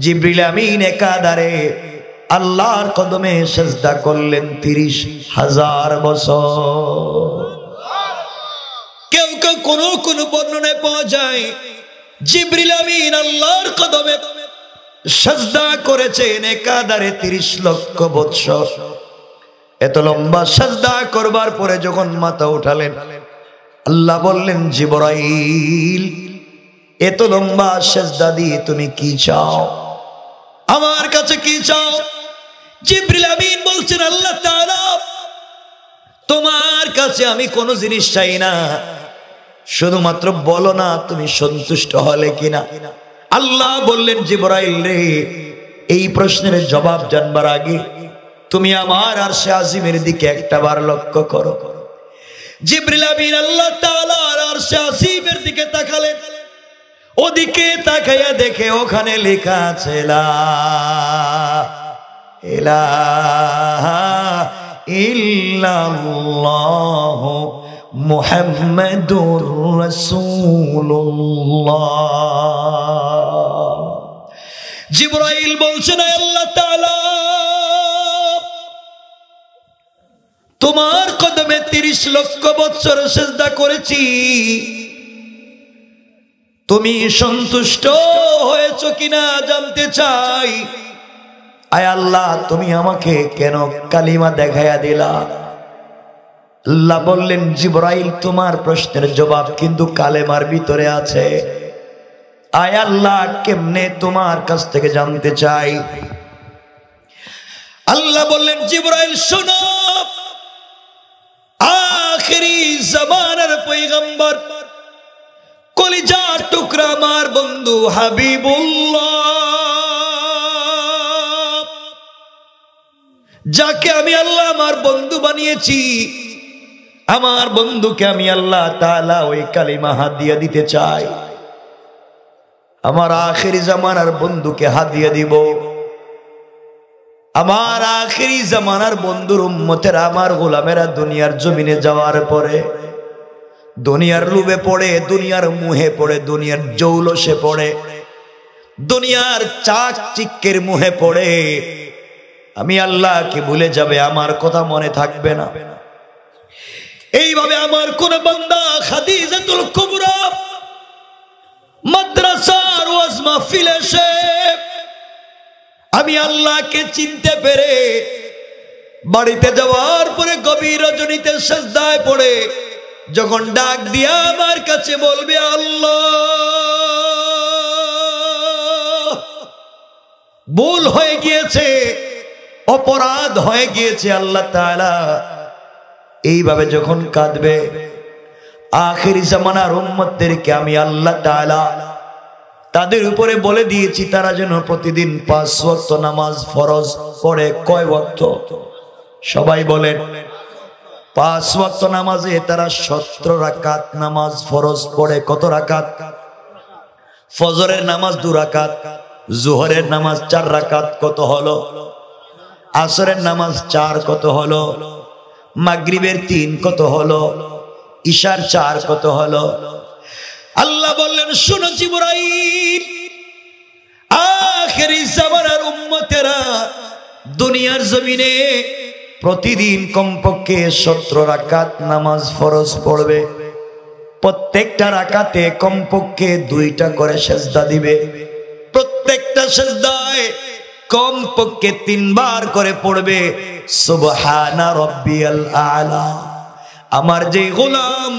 জিব্রিল আমিন একাধারে আল্লাহর কদমে সেজদা করলেন তিরিশ হাজার বছর কেউ কেউ কোনো কোনো বর্ণনায় পাওয়া যায় জিব্রিল আমিন আল্লাহর কদমে সাজদা করেছেন একাধারে তিরিশ লক্ষ বৎসর এত লম্বা সাজদা করবার পরে যখন মাথা উঠালেন আল্লাহ বললেন জিবরাইল এত লম্বা সেজদা দিয়ে তুমি কি চাও আমার কাছে কি চাও জিব্রিল আমিন বলছেন আল্লাহ তাআলা তোমার কাছে আমি কোনো জিনিস চাই না শুধুমাত্র বলো না তুমি সন্তুষ্ট হলে কিনা আল্লাহ বললেন জিবরাইল রে এই প্রশ্নের জবাব জানবার আগে তুমি আমার আর সে আজিমের দিকে একটাবার লক্ষ্য করো জিব্রিল আমিন আল্লাহ তালার আরশে আসিফের দিকে তাকালেন ওদিকে তাকাইয়া দেখে ওখানে লেখা আছে লা ইলাহা ইল্লাল্লাহ মুহাম্মাদুর রাসূলুল্লাহ জিব্রাইল বলছেন আল্লাহ তাআলা তোমার কদমে চল্লিশ লক্ষ বৎসর সেজদা করেছি তুমি সন্তুষ্ট হয়েছ কিনা জানতে চাই আয় আল্লাহ তুমি আমাকে কেন কালিমা দেখাইয়া দিলা আল্লাহ বললেন জিব্রাইল তোমার প্রশ্নের জবাব কিন্তু কালেমার ভিতরে আছে আয় আল্লাহ কেমনে তোমার কাছ থেকে জানতে চাই আল্লাহ বললেন জিব্রাইল শোনো আখেরি জমানার পৈগম্বর কলিজা টুকরা আমার বন্ধু হাবিবুল্লাহ যাকে আমি আল্লাহ আমার বন্ধু বানিয়েছি আমার বন্ধুকে আমি আল্লাহ তালা ওই কালিমা হাত দিয়ে দিতে চাই আমার আখেরি জামানার বন্ধুকে হাত দিয়ে দিব আমার আখেরি জামানার বন্ধুর উম্মতের আমার গোলামেরা দুনিয়ার জমিনে যাওয়ার পরে দুনিয়ার লুবে পড়ে দুনিয়ার মুহে পড়ে দুনিয়ার জৌলসে পড়ে দুনিয়ার চাক চিকের মুহে পড়ে আমি আল্লাহকে ভুলে যাবে আমার কথা মনে থাকবে না এইভাবে আমার কোন বান্দা খাদিজাতুল কুবরা মাদ্রাসার ওয়াজ মাহফিলে শেখ আমি আল্লাহকে চিনতে পেরে বাড়িতে যাওয়ার পরে গভীর রজনীতে সাজদায় পড়ে যখন ডাক দিয়া আমার কাছে বলবে আল্লাহ ভুল হয়ে গিয়েছে অপরাধ হয়ে গিয়েছে আল্লাহ তাআলা এইভাবে যখন কাঁদবে আখেরি জামানার উম্মতদেরকে আমি আল্লাহ তাআলা তাদের উপরে বলে দিয়েছি তারা যেন প্রতিদিন পাঁচ ওক্ত নামাজ ফরজ পড়ে কয় ওয়াক্ত সবাই বলেন পাঁচ ওক্ত নামাজে তারা সতেরো রাকাত নামাজ ফরজ পড়ে কত রাকাত ফজরের নামাজ দু রাকাত জোহরের নামাজ চার রাকাত কত হলো আসরের নামাজ চার কত হলো মাগরিবের তিন কত হলো ঈশার চার কত হলো আল্লাহ বললেন শুনো জিবরাই আখেরি জামানার উম্মতেরা দুনিয়ার জমিনে প্রতিদিন কমপক্ষে সত্র রাকাত নামাজ ফরজ পড়বে প্রত্যেকটা রাকাতে কমপক্ষে দুইটা করে সেজদা দিবে প্রত্যেকটা সেজদায় কমপক্ষে তিনবার করে পড়বে সুবহানা রব্বিয়াল আলা আমার যে গোলাম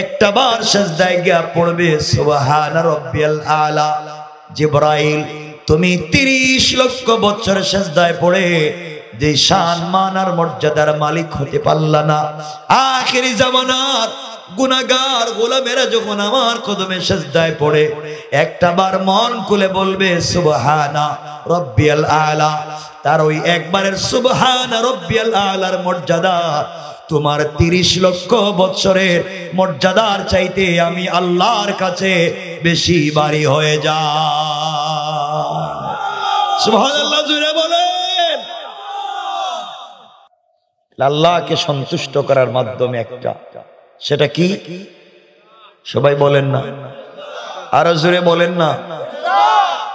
একটা বার সেজদায় গিয়া পড়বে সুবাহান রব্বিয়াল আলা জিব্রাইল তুমি তিরিশ লক্ষ বছর সেজদায় পড়ে যে শান মান আর মর্যাদার মালিক হতে পারল না আখেরি জামানার গুনাগার গোলামেরা যখন আমার কদমে সেজদায় পড়ে একটা বার মন খুলে বলবে সুবহানা রব্বিয়াল আলা তার ওই একবারের সুবহানা রব্বিয়াল আলার মর্যাদা তোমার তিরিশ লক্ষ বৎসরের মর্যাদার চাইতে আমি আল্লাহর কাছে বেশি বাড়ি হয়ে যা জুড়ে আল্লাহকে সন্তুষ্ট করার মাধ্যমে একটা সেটা কি সবাই বলেন না আরো জুড়ে বলেন না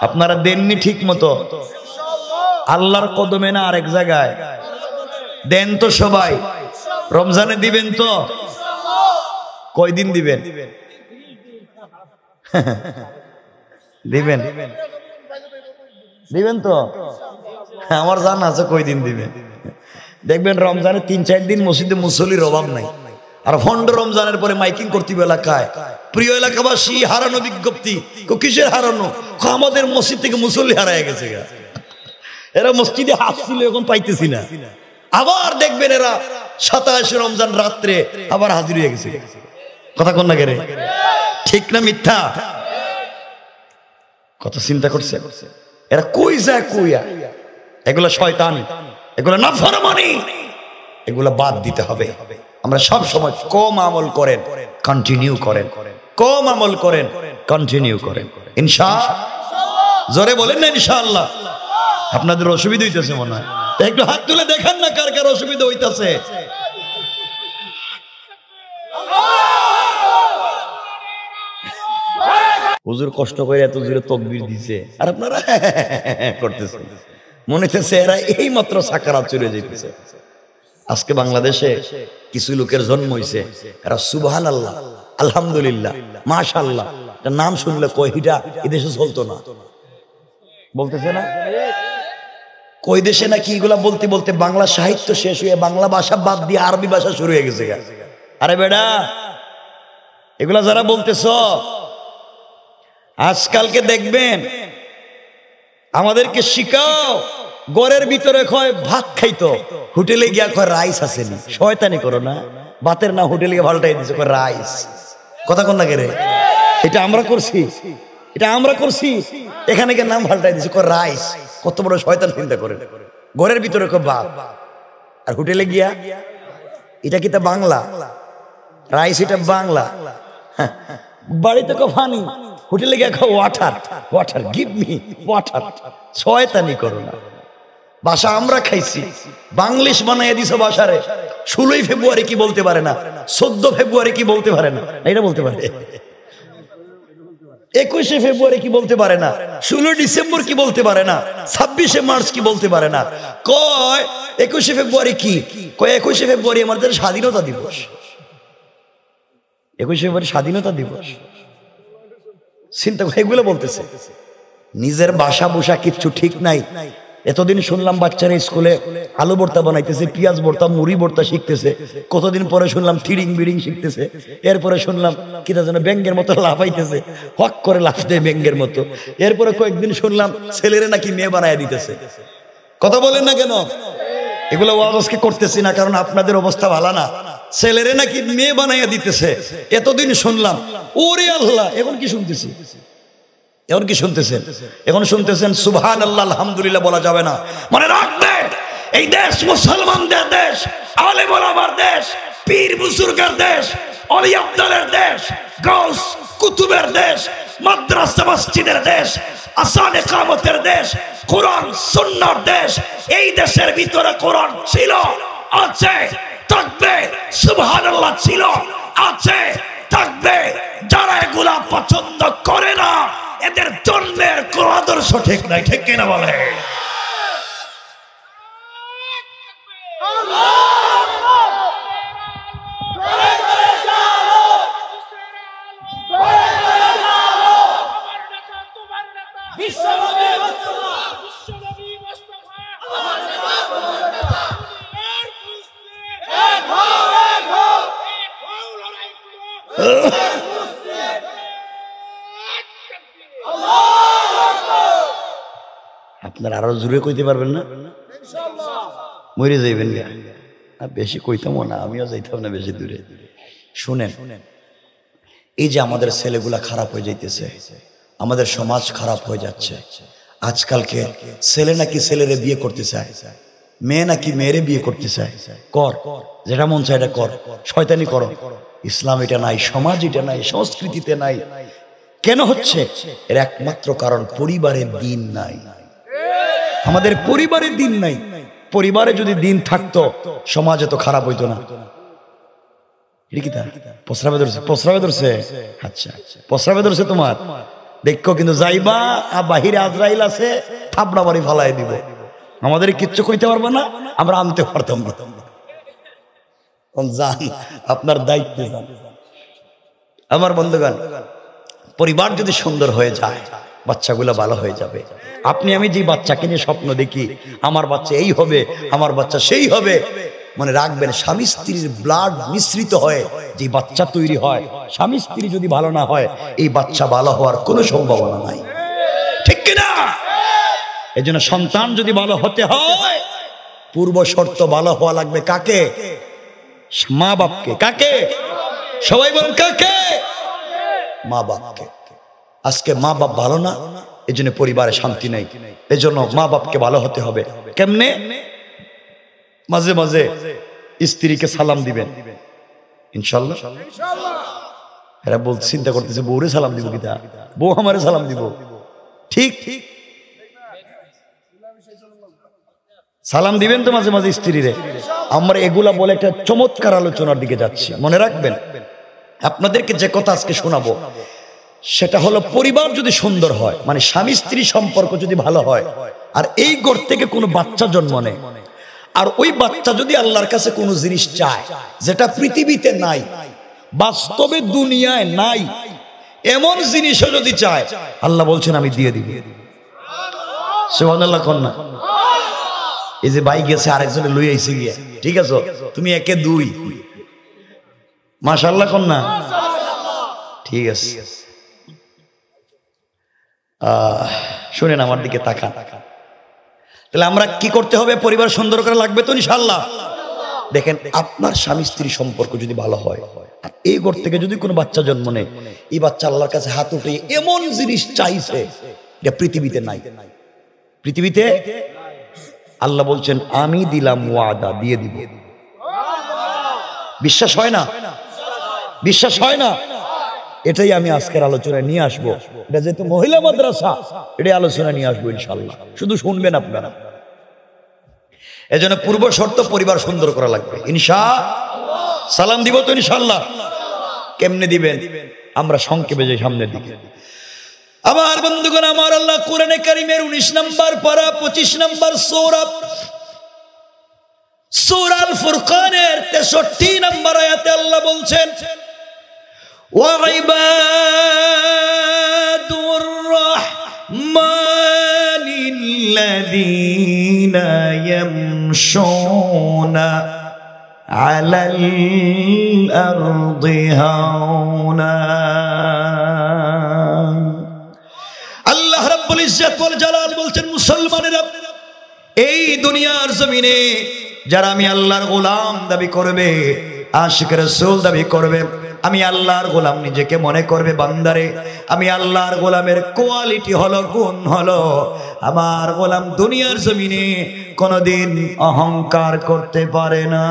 আপনারা দেননি ঠিক মতো আল্লাহর কদমে না আরেক জায়গায় দেন তো সবাই রমজানে দিবেন তো কয়দিন দিবেন দিবেন দিবেন তো আমার জান আছে কয়দিন দিবেন দেখবেন রমজানের তিন চার দিন মসজিদে মুসলির অভাব নাই আর ফন্ড রমজানের পরে মাইকিং করতে এলাকায় প্রিয় এলাকাবাসী হারানো বিজ্ঞপ্তি কিসের হারানো আমাদের মসজিদ থেকে মুসল্লি হারায় গেছে এরা মসজিদে ছিল এখন পাইতেছি না আবার দেখবেন এরা সাতাশ রমজান রাত্রে আবার হাজির হয়ে গেছে কথা কন্যা কেরে ঠিক না মিথ্যা কত চিন্তা করছে এরা কই যায় কইয়া এগুলা শয়তান এগুলা না ফরমানি এগুলা বাদ দিতে হবে আমরা সব সময় কম আমল করেন কন্টিনিউ করেন কম আমল করেন কন্টিনিউ করেন ইনশা জোরে বলেন না ইনশাআল্লাহ আপনাদের অসুবিধা হইতেছে মনে হয় একটু হাত তুলে দেখান না কার কার অসুবিধা হইতাছে হুজুর কষ্ট করে এত জোরে তকবির দিছে আর আপনারা মনে হচ্ছে এরা এই মাত্র সাকারা চলে যেতেছে আজকে বাংলাদেশে কিছু লোকের জন্ম হয়েছে এরা সুবাহান আল্লাহ আলহামদুলিল্লাহ নাম শুনলে কহিটা এদেশে চলতো না বলতেছে না কই দেশে নাকি এগুলা বলতে বলতে বাংলা সাহিত্য শেষ হয়ে বাংলা ভাষা বাদ দিয়ে আরবি ভাষা শুরু হয়ে গেছে আরে বেডা এগুলা যারা বলতেছ আজকালকে দেখবেন আমাদেরকে শিখাও গড়ের ভিতরে কয় ভাত খাইতো হোটেলে গিয়া কয় রাইস আসেনি শয়তানি করো না ভাতের না হোটেলে গিয়ে ভালোটাই দিচ্ছে কয় রাইস কথা কোন লাগে রে এটা আমরা করছি এটা আমরা করছি এখানে গিয়ে নাম ভালোটাই দিচ্ছে কয় রাইস কত বড় শয়তান চিন্তা করেন ঘরের ভিতরে খুব ভাব আর হোটেলে গিয়া এটা কি তা বাংলা রাইস এটা বাংলা হ্যাঁ, হ্যাঁ। বাড়িতে খুব ফানি হোটেলে গিয়া খাও water water give me water শয়তানি করো না বাসা আমরা খাইছি বাংলিশ বানাইয়া দিছ বাসারে ষোলোই ফেব্রুয়ারি কি বলতে পারে না চোদ্দ ফেব্রুয়ারি কি বলতে পারে না এটা বলতে পারে একুশে ফেব্রুয়ারি কি বলতে পারে না ষোলো ডিসেম্বর কি বলতে পারে না ছাব্বিশে মার্চ কি বলতে পারে না কয় একুশে ফেব্রুয়ারি কি কয় একুশে ফেব্রুয়ারি আমাদের স্বাধীনতা দিবস একুশে ফেব্রুয়ারি স্বাধীনতা দিবস চিন্তা এগুলো বলতেছে নিজের বাসা বসা কিচ্ছু ঠিক নাই এতদিন শুনলাম বাচ্চারা স্কুলে আলু ভর্তা বানাইতেছে পিঁয়াজ ভর্তা মুড়ি ভর্তা শিখতেছে কতদিন পরে শুনলাম থিড়িং বিড়িং শিখতেছে এরপরে শুনলাম কিতা যেন ব্যাঙ্গের মতো লাফাইতেছে হক করে লাফ দেয় ব্যাঙ্গের মতো এরপরে কয়েকদিন শুনলাম ছেলেরে নাকি মেয়ে বানায় দিতেছে কথা বলেন না কেন এগুলো ওয়াজকে করতেছি না কারণ আপনাদের অবস্থা ভালো না ছেলেরে নাকি মেয়ে বানাইয়া দিতেছে এতদিন শুনলাম ওরে আল্লাহ এখন কি শুনতেছি এখন কি শুনতেছেন এখন শুনতেছেন সুভান আল্লাহ আলহামদুলিল্লাহ বলা যাবে না মানে রাখবেন এই দেশ মুসলমানদের দেশ আলে বলাবার দেশ পীর বুজুর্গের দেশ অলি আব্দালের দেশ গাউস কুতুবের দেশ মাদ্রাসা মসজিদের দেশ আসান কামতের দেশ কোরআন সুন্নার দেশ এই দেশের ভিতরে কোরআন ছিল আছে থাকবে সুভান আল্লাহ ছিল আছে থাকবে যারা এগুলা পছন্দ করে না এদের জন্মের কোন আদর্শ ঠিক নাই ঠিক কিনা বলে Ugh. আপনার আরো জোরে কইতে পারবেন না মরে যাইবেন গা বেশি কইতাম না আমিও যাইতাম না বেশি দূরে শুনেন এই যে আমাদের ছেলেগুলা খারাপ হয়ে যাইতেছে আমাদের সমাজ খারাপ হয়ে যাচ্ছে আজকালকে ছেলে নাকি ছেলেরে বিয়ে করতে চায় মেয়ে নাকি মেয়েরে বিয়ে করতে চায় কর যেটা মন চায় এটা কর শয়তানি করো ইসলাম এটা নাই সমাজ এটা নাই সংস্কৃতিতে নাই কেন হচ্ছে এর একমাত্র কারণ পরিবারের দিন নাই আমাদের পরিবারে দিন নাই পরিবারে যদি দিন থাকতো সমাজে তো খারাপ হইতো না প্রস্রাবে ধরছে প্রস্রাবে ধরছে আচ্ছা প্রস্রাবে ধরছে তোমার দেখো কিন্তু যাইবা আর বাহিরে আজরাইল আছে থাপড়া বাড়ি ফালাই দিবে আমাদের কিচ্ছু কইতে পারবে না আমরা আনতে পারতাম না যান আপনার দায়িত্ব আমার বন্ধুগান পরিবার যদি সুন্দর হয়ে যায় বাচ্চাগুলো ভালো হয়ে যাবে আপনি আমি যে বাচ্চাকে নিয়ে স্বপ্ন দেখি আমার বাচ্চা এই হবে আমার বাচ্চা সেই হবে মানে রাখবেন স্বামী স্ত্রীর ব্লাড মিশ্রিত হয় যে বাচ্চা তৈরি হয় স্বামী স্ত্রী যদি ভালো না হয় এই বাচ্চা ভালো হওয়ার কোনো সম্ভাবনা নাই ঠিক কিনা এই জন্য সন্তান যদি ভালো হতে হয় পূর্ব শর্ত ভালো হওয়া লাগবে কাকে মা বাপকে কাকে সবাই বলেন কাকে মা বাপকে আজকে মা বাপ ভালো না এই জন্য পরিবারে শান্তি নেই জন্য মা বাপকে ভালো হতে হবে কেমনে মাঝে মাঝে স্ত্রীকে সালাম দিবেন ইনশাল্লাহ এরা বল চিন্তা করতেছে বউরে সালাম দিব বউ আমারে সালাম দিব ঠিক ঠিক সালাম দিবেন তো মাঝে মাঝে স্ত্রীরে আমরা এগুলা বলে একটা চমৎকার আলোচনার দিকে যাচ্ছি মনে রাখবেন আপনাদেরকে যে কথা আজকে শোনাবো সেটা হলো পরিবার যদি সুন্দর হয় মানে স্বামী স্ত্রী সম্পর্ক যদি ভালো হয় আর এই গড় থেকে কোনো বাচ্চা জন্ম নেয় আর ওই বাচ্চা যদি আল্লাহর কাছে কোনো জিনিস চায় যেটা পৃথিবীতে নাই বাস্তবে দুনিয়ায় নাই এমন জিনিসও যদি চায় আল্লাহ বলছেন আমি দিয়ে দিব আল্লাহ কন্যা এই যে বাইক গেছে আরেকজনে লই আইসি গিয়া ঠিক আছে তুমি একে দুই আল্লাহ কন্যা ঠিক আছে শুনেন আমার দিকে তাকান তাহলে আমরা কি করতে হবে পরিবার সুন্দর করে লাগবে তো ইনশাল্লাহ দেখেন আপনার স্বামী স্ত্রীর সম্পর্ক যদি ভালো হয় আর এই ঘর থেকে যদি কোনো বাচ্চা জন্ম নেয় এই বাচ্চা আল্লাহর কাছে হাত উঠে এমন জিনিস চাইছে যে পৃথিবীতে নাই পৃথিবীতে আল্লাহ বলছেন আমি দিলাম ওয়াদা দিয়ে দিব বিশ্বাস হয় না বিশ্বাস হয় না এটাই আমি আজকের আলোচনায় নিয়ে আসবো এটা যেহেতু মহিলা মাদ্রাসা এটাই আলোচনা নিয়ে আসবো ইনশাল্লাহ শুধু শুনবেন আপনারা এজন্য পূর্ব শর্ত পরিবার সুন্দর করা লাগবে ইনশা সালাম দিব তো ইনশাল্লাহ কেমনে দিবেন আমরা সংক্ষেপে যাই সামনের দিকে আমার বন্ধুগণ আমার আল্লাহ কোরআনে কারিমের উনিশ নম্বর পারা পঁচিশ নম্বর সৌরভ সৌরাল ফুরকানের তেষট্টি নম্বর আয়াতে আল্লাহ বলছেন وعباد الرحمن الذين يمشون على الأرض هونا الله رب العزة والجلال بلتن مسلمان رب এই দুনিয়ার জমিনে যারা আমি আল্লাহর গোলাম দাবি করবে আশিক রাসূল দাবি আমি আল্লাহর গোলাম নিজেকে মনে করবে বান্দারে আমি আল্লাহর গোলামের কোয়ালিটি হলো গুণ হলো আমার গোলাম দুনিয়ার জমিনে কোনোদিন অহংকার করতে পারে না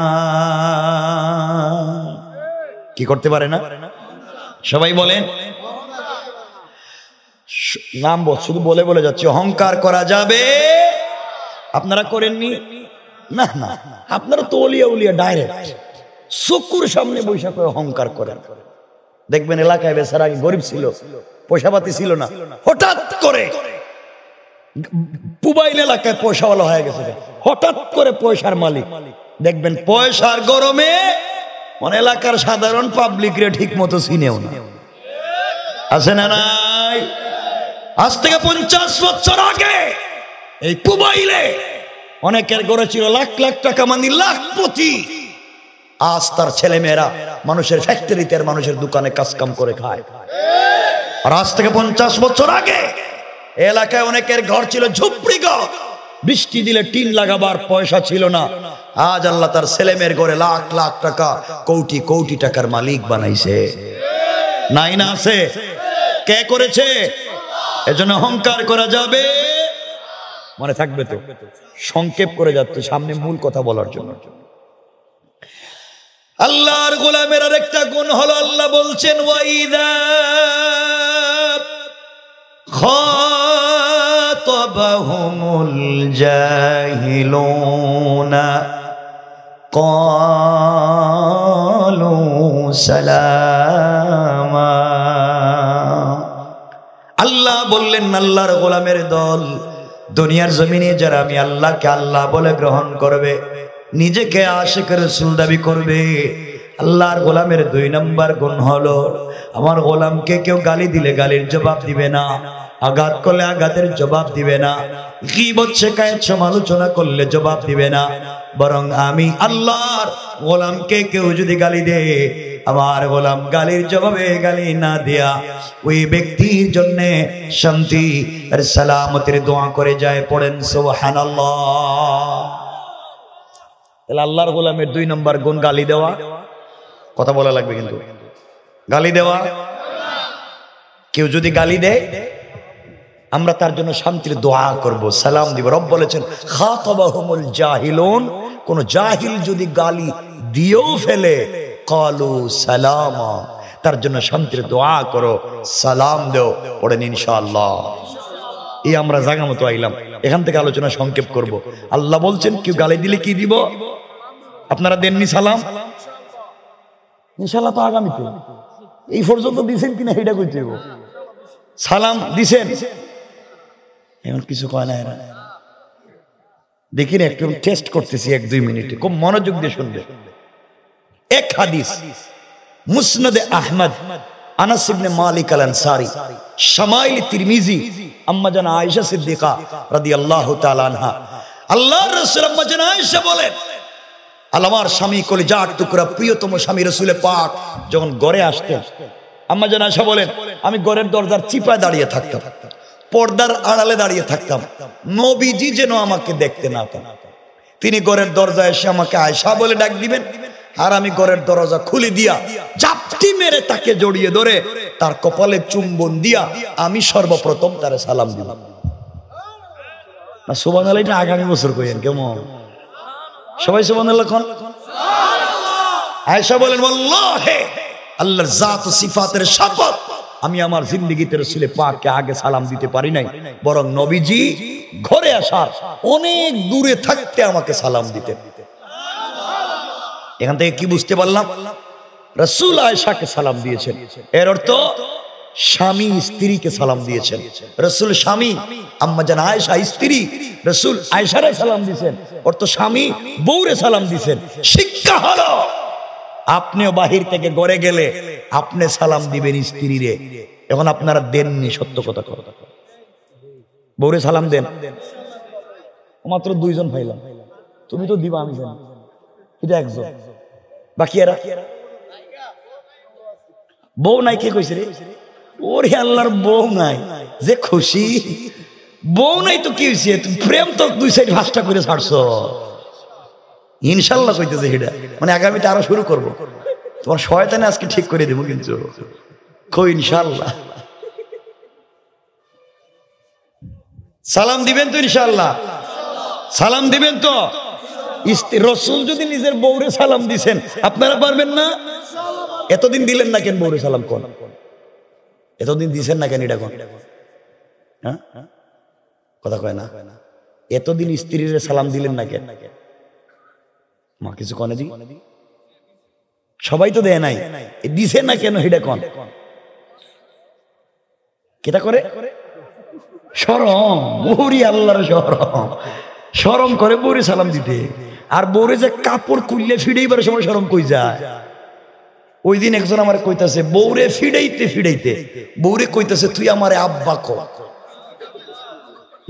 কি করতে পারে না সবাই বলেন নাম শুধু বলে বলে যাচ্ছে অহংকার করা যাবে আপনারা করেননি না না আপনারা তো উলিয়া উলিয়া ডাইরেক্ট শুকুর সামনে বৈশাখ অহংকার করেন দেখবেন এলাকায় আগে গরিব ছিল পয়সাপাতি ছিল না হঠাৎ করে পুবাইল এলাকায় পয়সাওয়ালা হয়ে গেছে হঠাৎ করে পয়সার মালিক দেখবেন পয়সার গরমে মানে এলাকার সাধারণ পাবলিকরে ঠিক মতো চিনেও না আছে না নাই আজ থেকে পঞ্চাশ বছর আগে এই পুবাইলে অনেকের গড়ে ছিল লাখ লাখ টাকা মানি লাখ পঁচিশ আজ তার ছেলেমেয়েরা মানুষের ফ্যাক্টরিতে আর মানুষের দোকানে কাজকাম করে খায় আর আজ থেকে পঞ্চাশ বছর আগে এলাকায় অনেকের ঘর ছিল ঝুপড়ি ঘর বৃষ্টি দিলে টিন লাগাবার পয়সা ছিল না আজ আল্লাহ তার ছেলেমেয়ের ঘরে লাখ লাখ টাকা কোটি কোটি টাকার মালিক বানাইছে নাই না আছে কে করেছে এজন্য অহংকার করা যাবে মনে থাকবে তো সংক্ষেপ করে যাচ্ছে সামনে মূল কথা বলার জন্য আল্লাহর গোলামের আরেকটা গুণ হলো আল্লাহ বলছেন ওয়াইদা খতবহুমুল জাহিলুনা আল্লাহ বললেন আল্লাহর গোলামের দল দুনিয়ার জমিনে যারা আমি আল্লাহকে আল্লাহ বলে গ্রহণ করবে নিজেকে আশেক রসুল দাবি করবে আল্লাহর গোলামের দুই নম্বর গুণ হলো আমার গোলামকে কেউ গালি দিলে গালির জবাব দিবে না আঘাত করলে আঘাতের জবাব দিবে না বলছে শেখায়ত সমালোচনা করলে জবাব দিবে না বরং আমি আল্লাহর গোলামকে কেউ যদি গালি দে আমার গোলাম গালির জবাবে গালি না দেয়া ওই ব্যক্তির জন্য শান্তি আর সালামতের দোয়া করে যায় পড়েন আল্লাহ তাহলে আল্লাহর গোলামের দুই নম্বর গুণ গালি দেওয়া কথা বলা লাগবে কিন্তু গালি দেওয়া কেউ যদি গালি দেয় আমরা তার জন্য শান্তির দোয়া করব সালাম দিব রব বলেছেন খাতবাহুমুল জাহিলুন কোন জাহিল যদি গালি দিও ফেলে কালু সালামা তার জন্য শান্তির দোয়া করো সালাম দেও পড়েন ইনশাআল্লাহ এই আমরা জাগা মতো আইলাম এখান থেকে আলোচনা সংক্ষেপ করব। আল্লাহ বলছেন কেউ গালে দিলে কি দিব আপনারা দেননি সালাম ইনশাল্লাহ তো আগামীতে এই পর্যন্ত দিছেন কিনা এটা কইতে সালাম দিছেন এমন কিছু কয় না এরা দেখি না একটু টেস্ট করতেছি এক দুই মিনিটে খুব মনোযোগ দিয়ে শুনবে এক হাদিস মুসনদে আহমদ আনাস ইবনে মালিক আল আনসারি শামাইল তিরমিজি আম্মা জান আয়েশা সিদ্দিকা রাদিয়াল্লাহু তাআলা আনহা আল্লাহর রাসূল আম্মা জান আয়েশা বলেন স্বামী টুকরা প্রিয়তম স্বামী পাক যখন গড়ে আসতেন আম্মা জান আয়েশা বলেন আমি গড়ের দরজার চিপায় দাঁড়িয়ে থাকতাম পর্দার আড়ালে দাঁড়িয়ে থাকতাম নবীজি যেন আমাকে দেখতে না পান তিনি গড়ের দরজায় এসে আমাকে আয়সা বলে ডাক দিবেন আর আমি ঘরের দরজা খুলে দিয়া চাপটি মেরে তাকে জড়িয়ে ধরে তার কপালে চুম্বন দিয়া আমি সর্বপ্রথম তার সালাম দিলাম আগামী বছর কইেন কেমন সবাই লক্ষণ আয়সা বলেন আল্লাহর জাত সিফাতের শপথ আমি আমার জিন্দিগিতে রসুলে পাককে আগে সালাম দিতে পারি নাই বরং নবীজি ঘরে আসার অনেক দূরে থাকতে আমাকে সালাম দিতেন এখান থেকে কি বুঝতে পারলাম রসুল আয়সাকে সালাম দিয়েছেন এর অর্থ স্বামী স্ত্রীকে সালাম দিয়েছেন রসুল স্বামী আম্মা জান আয়সা স্ত্রী রসুল আয়সারে সালাম দিয়েছেন অর্থ স্বামী বউরে সালাম দিয়েছেন শিক্ষা হলো আপনিও বাহির থেকে গড়ে গেলে আপনি সালাম দিবেন স্ত্রীরে এখন আপনারা দেননি সত্য কথা কথা বউরে সালাম দেন মাত্র দুইজন ভাইলাম তুমি তো দিবা আমি জানি এটা একজন বাকি এরা বউ নাই কে কইছে রে ওরে আল্লাহর বউ নাই যে খুশি বউ নাই তো কি হয়েছে প্রেম তো দুই সাইড ভাষটা করে ছাড়ছ ইনশাল্লাহ কইতেছে সেটা মানে আগামীতে আরো শুরু করব। তোমার শয়তানে আজকে ঠিক করে দেবো কিন্তু কই ইনশাল্লাহ সালাম দিবেন তো ইনশাল্লাহ সালাম দিবেন তো রসুল যদি নিজের বৌরে সালাম দিছেন আপনারা পারবেন না এতদিন দিলেন না কেন বৌরে সালাম কোন এতদিন দিছেন না কেন এটা কোন হ্যাঁ? কথা কয় না এতদিন স্ত্রীর সালাম দিলেন না কেন মা কিছু কনে দি সবাই তো দেয় নাই দিছে না কেন হিডা কন কেটা করে সরম বৌরি আল্লাহর সরম সরম করে বৌরি সালাম দিতে আর বোরে যে কাপড় খুললে ফিডেইবার সময় সরম কই যায় ওই দিন একজন আমার কইতাছে বৌরে ফিডাইতে ফিডাইতে বৌরে কইতাছে তুই আমারে আব্বা ক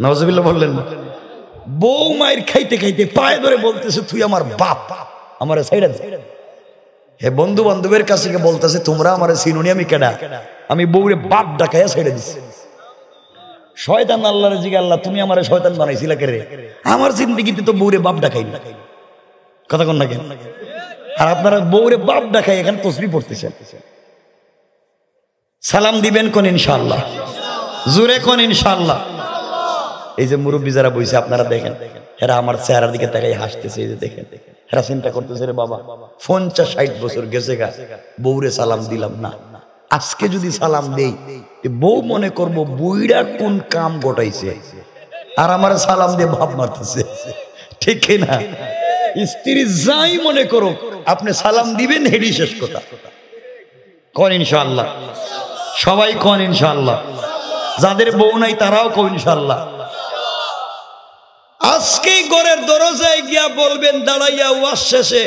নজবিল্লা বললেন বৌ বউ মায়ের খাইতে খাইতে পায়ে ধরে বলতেছে তুই আমার বাপ আমার সাইডে হে বন্ধু বান্ধবের কাছে বলতেছে তোমরা আমার সিনুনি আমি কেডা আমি বউরে বাপ ডাকাইয়া সাইডে দিছি শয়তান আল্লাহর জিগা আল্লাহ তুমি আমার শয়তান বানাইছিলা কে রে আমার জিন্দিগিতে তো বউরে বাপ ডাকাই না কথা কন্যা কেন আর আপনারা বউরে বাপ দেখায় এখানে তসবি পড়তেছেন সালাম দিবেন কোন ইনশাল্লাহ জুরে কোন ইনশাল্লাহ এই যে মুরব্বী যারা বইছে আপনারা দেখেন এরা আমার চেহারার দিকে তাকাই হাসতেছে এই যে দেখেন এরা চিন্তা করতেছে রে বাবা পঞ্চাশ ষাট বছর গেছে গা বউরে সালাম দিলাম না আজকে যদি সালাম দেই বউ মনে করব বুইড়া কোন কাম ঘটাইছে আর আমার সালাম দিয়ে ভাব মারতেছে ঠিক না স্ত্রী যাই মনে করো আপনি সালাম দিবেন হেডি শেষ কথা কন ইনশাল্লাহ সবাই কন ইনশাল্লাহ যাদের বউ নাই তারাও কন ইনশাল্লাহ আজকেই গড়ের দরজায় গিয়া বলবেন দাঁড়াইয়া ওয়াস শেষে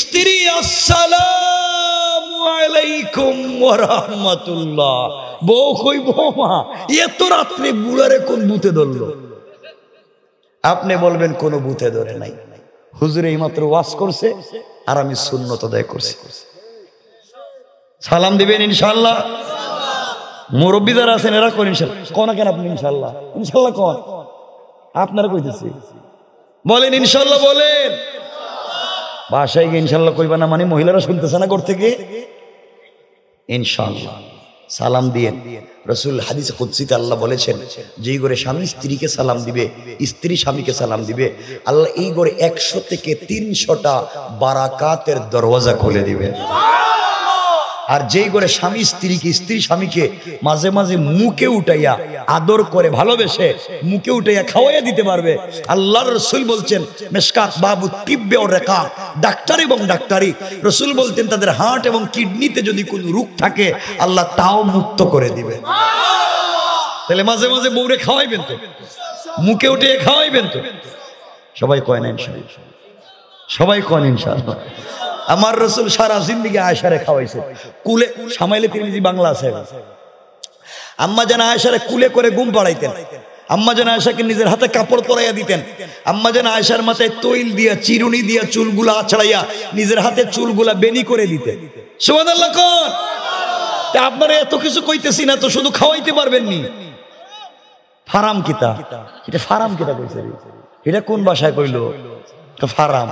স্ত্রী আসসালাম আলাইকুম রাহমাতুল্লাহ বউ কই বৌমা এত রাত্রে বুড়ারে কোন বুথে ধরলো আপনি বলবেন কোন বুথে ধরে নাই হুজুরে এইমাত্র ওয়াজ করছে আর আমি শূন্যত দায় করছি সালাম দিবেন ইনশাল্লাহ মুরব্বী যারা আছেন এরা কোন ইনশাল্লাহ কেন আপনি ইনশাল্লাহ ইনশাল্লাহ কন আপনারা কইতেছি বলেন ইনশাল্লাহ বলেন বাসায় গিয়ে ইনশাল্লাহ কইবা না মানে মহিলারা শুনতেছে না ঘর থেকে ইনশাল্লাহ সালাম দিয়েন রসুল হাদিস কুদ্সিতে আল্লাহ বলেছেন যেই ঘরে স্বামী স্ত্রীকে সালাম দিবে স্ত্রী স্বামীকে সালাম দিবে আল্লাহ এই ঘরে একশো থেকে তিনশোটা বারাকাতের দরওয়াজা খুলে দিবে আর যেই করে স্বামী স্ত্রীকে স্ত্রী স্বামীকে মাঝে মাঝে মুখে উঠাইয়া আদর করে ভালোবেসে মুখে উঠাইয়া খাওয়াইয়া দিতে পারবে আল্লাহর রসুল বলছেন মেসকাত বাবু তিব্বে ও রেখা ডাক্তার এবং ডাক্তারি রসুল বলতেন তাদের হার্ট এবং কিডনিতে যদি কোনো রোগ থাকে আল্লাহ তাও মুক্ত করে দিবে তাহলে মাঝে মাঝে মৌরে খাওয়াইবেন তো মুখে উঠে খাওয়াইবেন তো সবাই কয় না সবাই কয় না ইনশাল্লাহ আমার রসুল সারা জিন্দিগি আয়সারে খাওয়াইছে কুলে সামাইলে তিনি বাংলা আছে আম্মা যেন আয়সারে কুলে করে গুম পাড়াইতেন আম্মা যেন আয়সাকে নিজের হাতে কাপড় পরাইয়া দিতেন আম্মা যেন আয়সার মাথায় তৈল দিয়া চিরুনি দিয়া চুলগুলা আছড়াইয়া নিজের হাতে চুলগুলা বেনি করে দিতেন সুবাদ তা আপনারা এত কিছু কইতেছি না তো শুধু খাওয়াইতে পারবেন নি ফারাম কিতা এটা ফারাম কিতা কইছে এটা কোন বাসায় কইল ফারাম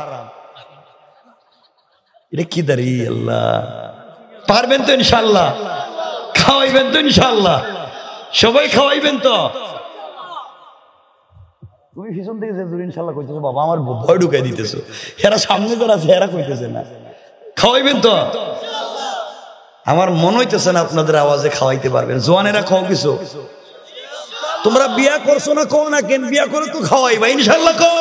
এটা কি দাঁড়িয়ে আল্লাহ পারবেন তো ইনশাল্লাহ খাওয়াইবেন তো ইনশাল্লাহ সবাই খাওয়াইবেন তো তুমি পিছন থেকে যে ইনশাল্লাহ বাবা আমার ভয় ঢুকাই হেরা সামনে আছে হেরা কইতেছে না খাওয়াইবেন তো আমার মনে হইতেছে না আপনাদের আওয়াজে খাওয়াইতে পারবেন জোয়ানেরা খাও কিছু তোমরা বিয়া করছো না কো না কেন বিয়া করে তো খাওয়াইবা ইনশাল্লাহ কো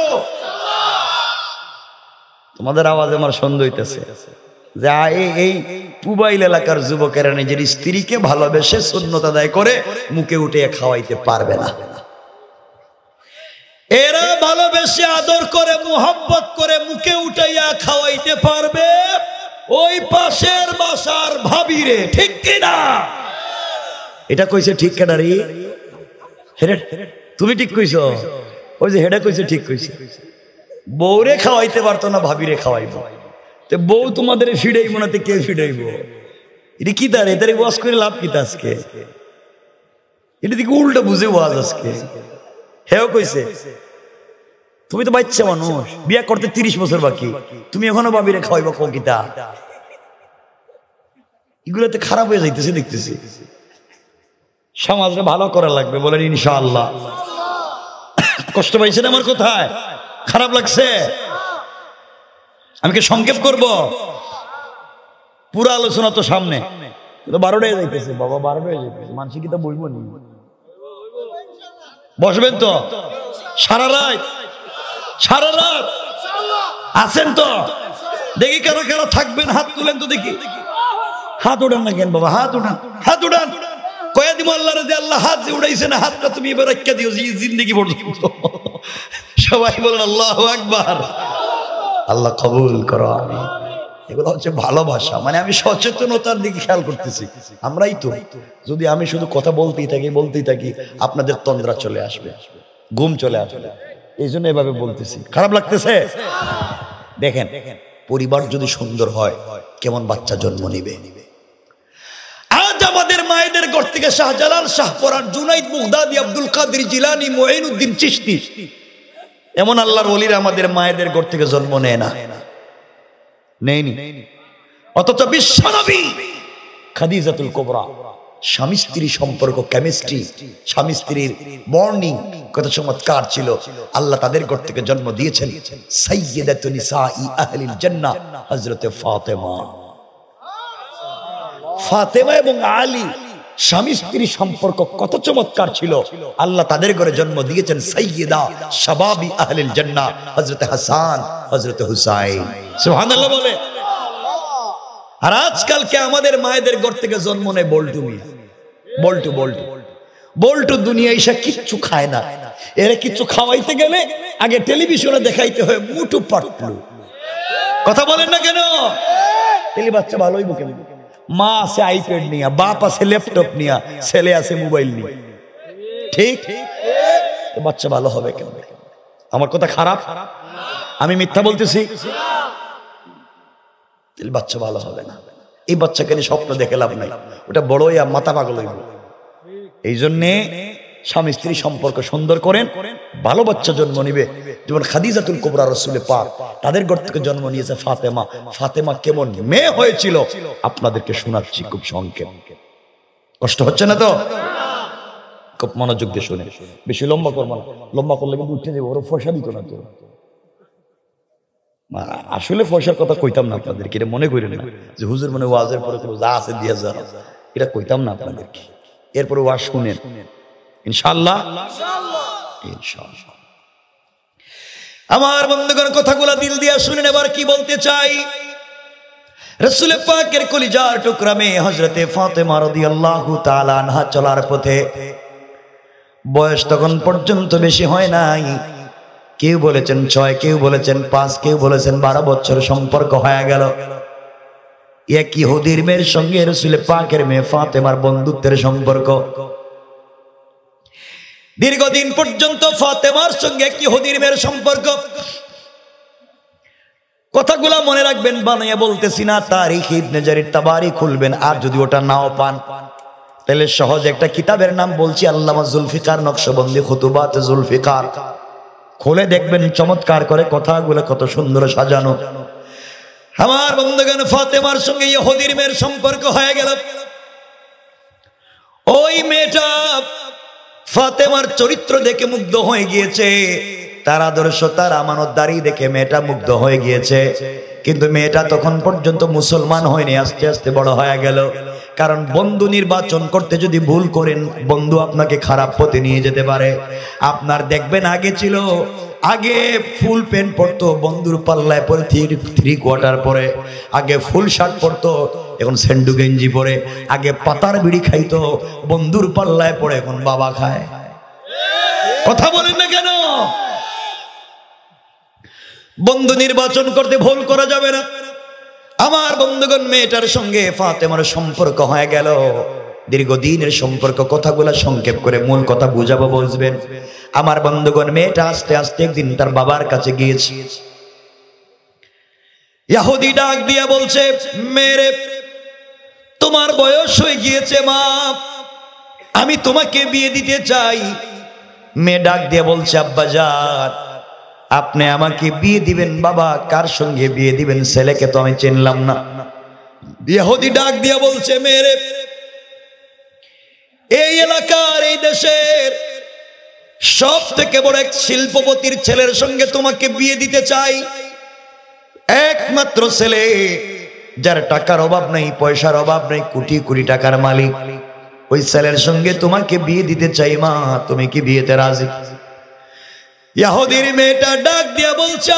তোমাদের আওয়াজে আমার সন্দেহ হইতেছে যা এই পুবাইল এলাকার যুবকেরা নিজের স্ত্রীকে ভালোবেসে শূন্যতা দায় করে মুখে উঠে খাওয়াইতে পারবে না এরা ভালোবেসে আদর করে মোহাম্মত করে মুখে উঠাইয়া খাওয়াইতে পারবে ওই পাশের বাসার ভাবিরে ঠিক কিনা এটা কইছে ঠিক কেনা রে তুমি ঠিক কইছো ওই যে হেডে কইছে ঠিক কইছে বউরে খাওয়াইতে পারতো না ভাবিরে খাওয়াইব তো বউ তোমাদের ফিডাইব না কে ফিডাইব এটা কি তার এটা ওয়াশ করে লাভ কি আজকে এটা দিকে উল্টা বুঝে ওয়াজ আজকে হেও কইছে তুমি তো বাচ্চা মানুষ বিয়ে করতে তিরিশ বছর বাকি তুমি এখনো ভাবিরে খাওয়াইবা ককিতা এগুলোতে খারাপ হয়ে যাইতেছে দেখতেছি সমাজটা ভালো করা লাগবে বলেন ইনশাআল্লাহ কষ্ট পাইছেন আমার কোথায় খারাপ লাগছে আমি কি সংক্ষেপ করব পুরা আলোচনা তো সামনে বারোটায় যাইতেছে বাবা বারোটায় যাইতেছে বসবো নি বসবেন তো সারা রাত সারা রাত আছেন তো দেখি কারা কারা থাকবেন হাত তুলেন তো দেখি হাত উঠান না কেন বাবা হাত উঠান হাত উঠান যে আল্লাহ হাত যে হাতটা তুমি এবার দিও যে জিন্দিগি সবাই বলেন আল্লাহ আল্লাহ কবুল করো মানে আমি আমরাই তো যদি আমি শুধু কথা বলতেই থাকি বলতেই থাকি আপনাদের তন্দ্রা চলে আসবে ঘুম চলে আসবে এই জন্য এভাবে বলতেছি খারাপ লাগতেছে দেখেন পরিবার যদি সুন্দর হয় কেমন বাচ্চা জন্ম নিবে নিবে ইরানের গড় থেকে শাহজালাল শাহপরান জুনাইদ মুখদাদি আব্দুল কাদির জিলানি উদ্দিন চিস্তি এমন আল্লাহর অলিরা আমাদের মায়েদের গড় থেকে জন্ম নেয় না নেয়নি অথচ বিশ্বনবী খাদিজাতুল কোবরা স্বামী স্ত্রী সম্পর্ক কেমিস্ট্রি স্বামী স্ত্রীর মর্নিং কত চমৎকার ছিল আল্লাহ তাদের ঘর থেকে জন্ম দিয়েছেন ই আহলিল জান্নাহ হজরতে ফাতেমা ফাতেমা এবং আলী স্বামী স্ত্রী সম্পর্ক কত চমৎকার ছিল আল্লাহ তাদের ঘরে জন্ম দিয়েছেন সাইয়্যিদা সবাবি আহলিল জন্না হজরত হাসান হজরত হুসাইন সুবহানাল্লাহ বলে আর আজকালকে আমাদের মায়েদের ঘর থেকে জন্ম নেয় বল্টু মিয়া বল্টু বল্টু বল্টু দুনিয়া এসে কিচ্ছু খায় না এরা কিচ্ছু খাওয়াইতে গেলে আগে টেলিভিশনে দেখাইতে হয় মুটু পটলু কথা বলেন না কেন টেলি বাচ্চা ভালোই বুকে মা আছে আইপ্যাড নিয়া বাপ আছে ল্যাপটপ নিয়া ছেলে আছে মোবাইল নিয়ে ঠিক বাচ্চা ভালো হবে কেন আমার কথা খারাপ আমি মিথ্যা বলতেছি বাচ্চা ভালো হবে না এই বাচ্চাকে স্বপ্ন দেখে লাভ নাই ওটা বড়ই মাথা পাগল এই জন্যে স্বামী স্ত্রী সম্পর্ক সুন্দর করেন ভালো বাচ্চা জন্ম নিবে যেমন খাদিজাতুল কুবরা রসুলে পাক তাদের ঘর থেকে জন্ম নিয়েছে ফাতেমা ফাতেমা কেমন মেয়ে হয়েছিল আপনাদেরকে শোনাচ্ছি খুব সংক্ষেপ কষ্ট হচ্ছে না তো খুব মনোযোগ দিয়ে শুনে বেশি লম্বা করবো না লম্বা করলে কিন্তু উঠে যাবে ওরা ফসা দিত না তো আসলে ফসার কথা কইতাম না আপনাদেরকে এটা মনে করি না যে হুজুর মানে ওয়াজের পরে যা আছে দিয়ে যা এটা কইতাম না আপনাদেরকে এরপরে ওয়াজ শুনেন ইনশাল্লাহ আমার বন্ধুগণ কথাগুলা দিল দিয়া শুনেন এবার কি বলতে চাই রসুল পাকের কলিজার হজরতে মারদি আল্লাহ তালানহা চলার পথে বয়স তখন পর্যন্ত বেশি হয় নাই কেউ বলেছেন ছয় কেউ বলেছেন পাঁচ কেউ বলেছেন বারো বছর সম্পর্ক হয়ে গেল একই হদির মেয়ের সঙ্গে রসুল পাকের মেয়ে ফাতেমার বন্ধুত্বের সম্পর্ক দীর্ঘদিন পর্যন্ত ফাতেমার সঙ্গে একটি হদির মেয়ের সম্পর্ক কথাগুলা মনে রাখবেন বানাইয়া বলতেছি না তারিখ ইবনে তাবারি খুলবেন আর যদি ওটা নাও পান তাহলে সহজ একটা কিতাবের নাম বলছি আল্লামা জুলফিকার নকশবন্দি খুতুবাত জুলফিকার খুলে দেখবেন চমৎকার করে কথাগুলো কত সুন্দর সাজানো আমার বন্ধুগণ ফাতেমার সঙ্গে হদির মেয়ের সম্পর্ক হয়ে গেল ওই মেয়েটা ফাতেমার চরিত্র দেখে মুগ্ধ হয়ে গিয়েছে তার আদর্শ তার আমানতদারি দেখে মেয়েটা মুগ্ধ হয়ে গিয়েছে কিন্তু মেয়েটা তখন পর্যন্ত মুসলমান হয়নি আস্তে আস্তে বড় হয়ে গেল কারণ বন্ধু নির্বাচন করতে যদি ভুল করেন বন্ধু আপনাকে খারাপ পথে নিয়ে যেতে পারে আপনার দেখবেন আগে ছিল আগে ফুল প্যান্ট পরতো বন্ধুর পাল্লায় পরে থ্রি থ্রি কোয়ার্টার পরে আগে ফুল শার্ট পরতো এখন সেন্ডু গেঞ্জি পরে আগে পাতার বিড়ি খাইতো বন্ধুর পাল্লায় পড়ে এখন বাবা খায় কথা বলেন না কেন বন্ধু নির্বাচন করতে ভুল করা যাবে না আমার বন্ধুগণ মেয়েটার সঙ্গে ফাতেমার সম্পর্ক হয়ে গেল দীর্ঘদিনের সম্পর্ক কথাগুলা সংক্ষেপ করে মূল কথা বুঝাবো বুঝবেন আমার বন্ধুগণ মেয়েটা আস্তে আস্তে একদিন তার বাবার কাছে গিয়েছি ইয়াহুদি ডাক দিয়ে বলছে মেরে তোমার বয়স হয়ে গিয়েছে মা আমি তোমাকে বিয়ে দিতে চাই মেয়ে ডাক দিয়ে বলছে আব্বা যান আপনি আমাকে বিয়ে দিবেন বাবা কার সঙ্গে বিয়ে দিবেন ছেলেকে তো আমি চিনলাম না ইহুদি ডাক দিয়ে বলছে মেরে এই এলাকার এই দেশের সব থেকে বড় এক শিল্পপতির ছেলের সঙ্গে তোমাকে বিয়ে দিতে চাই একমাত্র ছেলে যার টাকার অভাব নেই পয়সার অভাব নেই কোটি কোটি টাকার মালিক ওই ছেলের সঙ্গে তোমাকে বিয়ে দিতে চাই মা তুমি কি বিয়েতে রাজি ইয়াহুদির মেয়েটা ডাক দিয়া বলছে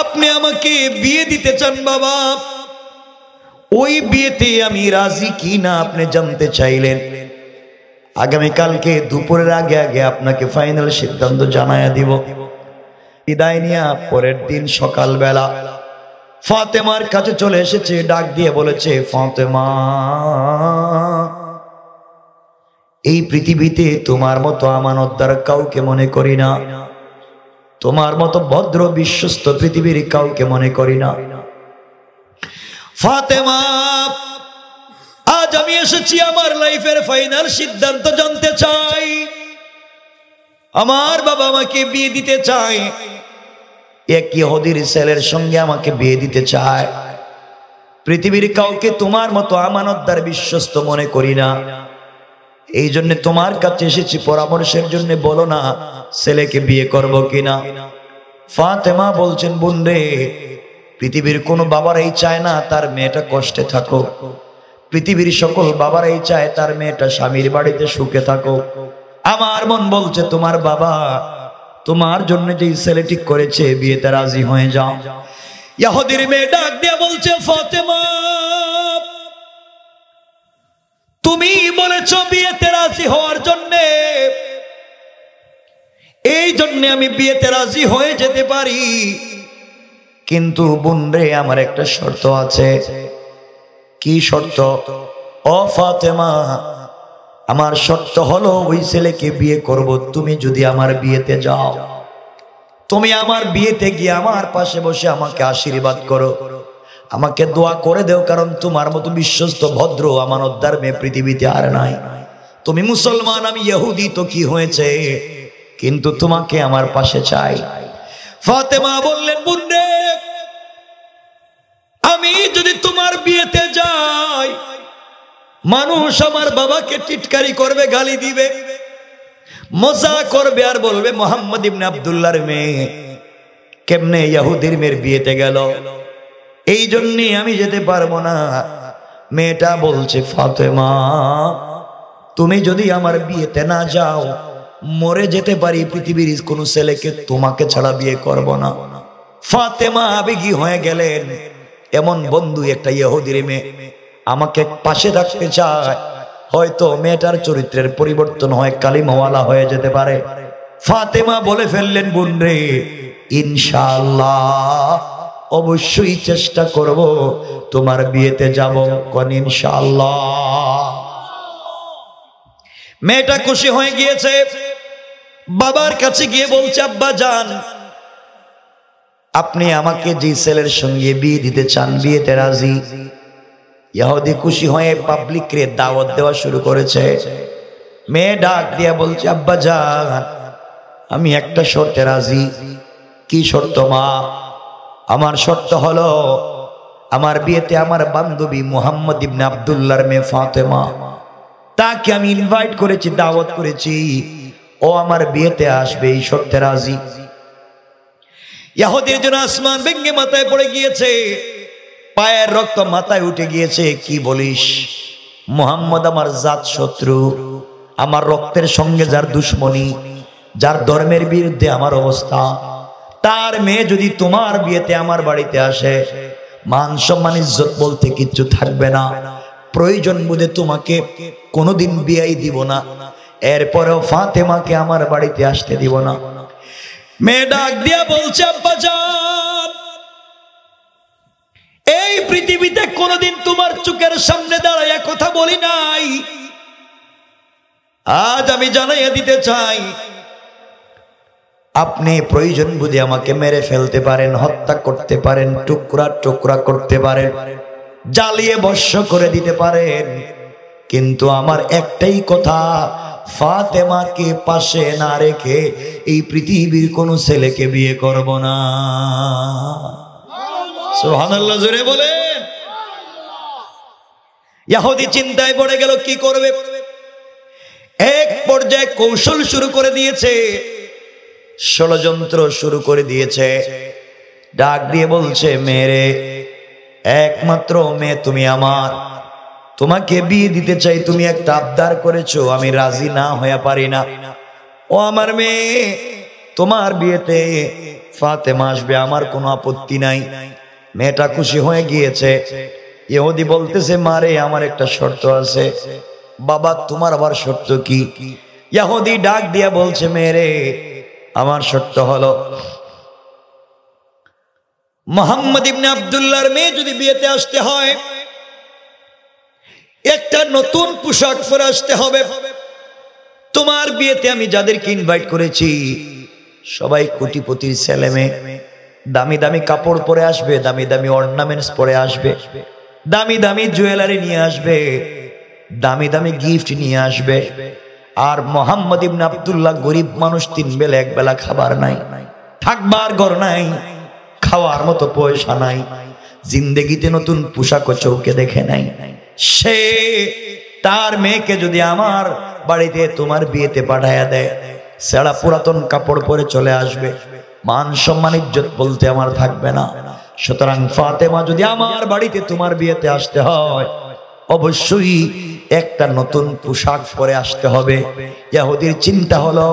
আপনি আমাকে বিয়ে দিতে চান বাবা ওই বিয়েতে আমি রাজি কি না আপনি জানতে চাইলেন আগামীকালকে দুপুরের আগে আগে আপনাকে ফাইনাল সিদ্ধান্ত জানায়া দিব বিদায় নিয়া পরের দিন সকালবেলা ফাতেমার কাছে চলে এসেছে ডাক দিয়ে বলেছে ফাতেমা এই পৃথিবীতে তোমার মতো আমানতদার কাউকে মনে করি না তোমার মতো ভদ্র বিশ্বস্ত পৃথিবীর কাউকে মনে করি না ফাতেমা আজ আমি এসেছি আমার লাইফের ফাইনাল সিদ্ধান্ত জানতে চাই আমার বাবা আমাকে বিয়ে দিতে চায় এক ইহুদির ছেলের সঙ্গে আমাকে বিয়ে দিতে চায় পৃথিবীর কাউকে তোমার মতো আমানতদার বিশ্বস্ত মনে করি না এই জন্য তোমার কাছে এসেছি পরামর্শের জন্য বলো না ছেলেকে বিয়ে করব কিনা ফাতেমা বলছেন বোন রে পৃথিবীর কোনো বাবারাই চায় না তার মেয়েটা কষ্টে থাকো পৃথিবীর সকল বাবারাই চায় তার মেয়েটা স্বামীর বাড়িতে সুখে থাকো আমার মন বলছে তোমার বাবা তোমার জন্য যে ছেলে ঠিক করেছে বিয়েতে রাজি হয়ে যাও ইয়াহুদির মেয়ে ডাক দিয়ে বলছে ফতেমা তুমি বলেছ বিয়েতে রাজি হওয়ার জন্যে এই জন্যে আমি বিয়েতে রাজি হয়ে যেতে পারি কিন্তু বোনরে আমার একটা শর্ত আছে কি শর্ত ও ফাতেমা আমার শর্ত হলো ওই ছেলেকে বিয়ে করব তুমি যদি আমার বিয়েতে যাও তুমি আমার বিয়েতে গিয়ে আমার পাশে বসে আমাকে আশীর্বাদ করো আমাকে দোয়া করে দেও কারণ তোমার মতো বিশ্বস্ত ভদ্র আমার উদ্ধার মেয়ে পৃথিবীতে আর নাই তুমি মুসলমান আমি ইহুদি তো কি হয়েছে কিন্তু তোমাকে আমার পাশে চাই ফাতেমা বললেন বুন্দে আমি যদি তোমার বিয়েতে যাই মানুষ আমার বাবাকে টিটকারি করবে গালি দিবে মজা করবে আর বলবে মোহাম্মদ ইবনে আবদুল্লার মেয়ে কেমনে ইয়াহুদির মেয়ের বিয়েতে গেল এই জন্যে আমি যেতে পারবো না মেয়েটা বলছে ফাতেমা তুমি যদি আমার বিয়েতে না যাও মরে যেতে পারি পৃথিবীর কোনো ছেলেকে তোমাকে ছাড়া বিয়ে করব না ফাতেমা আবেগী হয়ে গেলেন এমন বন্ধু একটা ইহুদির মেয়ে আমাকে পাশে রাখতে চায় হয়তো মেয়েটার চরিত্রের পরিবর্তন হয় কালিমওয়ালা হয়ে যেতে পারে ফাতেমা বলে ফেললেন বোন রে ইনশাল্লাহ অবশ্যই চেষ্টা করব তোমার বিয়েতে যাব কন ইনশাল্লাহ মেয়েটা খুশি হয়ে গিয়েছে বাবার কাছে গিয়ে বলছে আব্বা যান আপনি আমাকে যে ছেলের সঙ্গে বিয়ে দিতে চান বিয়েতে রাজি ইহুদি খুশি হয়ে রে দাওয়াত দেওয়া শুরু করেছে মেয়ে ডাক দিয়া বলছে আব্বা যান আমি একটা শর্তে রাজি কি শর্ত মা আমার শর্ত হলো আমার বিয়েতে আমার বান্ধবী মোহাম্মদ ইবনে আবদুল্লার মেয়ে ফাতেমা তাকে আমি ইনভাইট করেছি দাওয়াত করেছি ও আমার বিয়েতে আসবে এই শর্তে রাজি ইয়াহুদের জন্য আসমান ভেঙ্গে মাথায় পড়ে গিয়েছে পায়ের রক্ত মাথায় উঠে গিয়েছে কি বলিস মোহাম্মদ আমার জাত শত্রু আমার রক্তের সঙ্গে যার দুশ্মনী যার ধর্মের বিরুদ্ধে আমার অবস্থা তার মেয়ে যদি তোমার বিয়েতে আমার বাড়িতে আসে মান সম্মান ইজ্জত বলতে কিচ্ছু থাকবে না প্রয়োজন বুঝে তোমাকে কোনোদিন বিয়াই দিব না এরপরেও ফাতেমাকে আমার বাড়িতে আসতে দিব না মেয়ে ডাক দিয়া বলছে আব্বা এই পৃথিবীতে কোনদিন তোমার চোখের সামনে দাঁড়াইয়া কথা বলি নাই আজ আমি জানাইয়া দিতে চাই আপনি প্রয়োজন বুঝে আমাকে মেরে ফেলতে পারেন হত্যা করতে পারেন টুকরা টুকরা করতে পারেন জ্বালিয়ে বর্ষ করে দিতে পারেন কিন্তু আমার একটাই কথা ফাতেমাকে পাশে না রেখে এই পৃথিবীর কোনো ছেলেকে বিয়ে করব না সুবহানাল্লাহ জোরে বলেন ইয়াহুদি চিন্তায় পড়ে গেল কি করবে এক পর্যায়ে কৌশল শুরু করে দিয়েছে ষড়যন্ত্র শুরু করে দিয়েছে ডাক দিয়ে বলছে মেরে একমাত্র মেয়ে তুমি আমার তোমাকে বিয়ে দিতে চাই তুমি একটা আবদার করেছো আমি রাজি না হয়ে পারি না ও আমার মেয়ে তোমার বিয়েতে ফাতেমা আসবে আমার কোনো আপত্তি নাই মেয়েটা খুশি হয়ে গিয়েছে ইহুদি বলতেছে মারে আমার একটা শর্ত আছে বাবা তোমার আবার শর্ত কি ইহুদি ডাক দিয়া বলছে মেরে আমার শর্ত হলো মোহাম্মদ ইবনে আবদুল্লাহর মেয়ে যদি বিয়েতে আসতে হয় একটা নতুন পোশাক পরে আসতে হবে তোমার বিয়েতে আমি যাদেরকে ইনভাইট করেছি সবাই কোটিপতির ছেলে মেয়ে দামি দামি কাপড় পরে আসবে দামি দামি অর্নামেন্টস পরে আসবে দামি দামি জুয়েলারি নিয়ে আসবে দামি দামি গিফট নিয়ে আসবে আর মোহাম্মদ ইবন আবদুল্লাহ গরিব মানুষ তিন বেলা এক বেলা খাবার নাই থাকবার ঘর নাই খাওয়ার মতো পয়সা নাই জিন্দেগিতে নতুন পোশাক চৌকে দেখে নাই সে তার মেয়েকে যদি আমার বাড়িতে তোমার বিয়েতে পাঠাইয়া দেয় সেরা পুরাতন কাপড় পরে চলে আসবে মান সম্মান ইজ্জত বলতে আমার থাকবে না সুতরাং ফাতেমা যদি আমার বাড়িতে তোমার বিয়েতে আসতে হয় অবশ্যই একটা নতুন পোশাক পরে আসতে হবে ইয়াহুদির চিন্তা হলো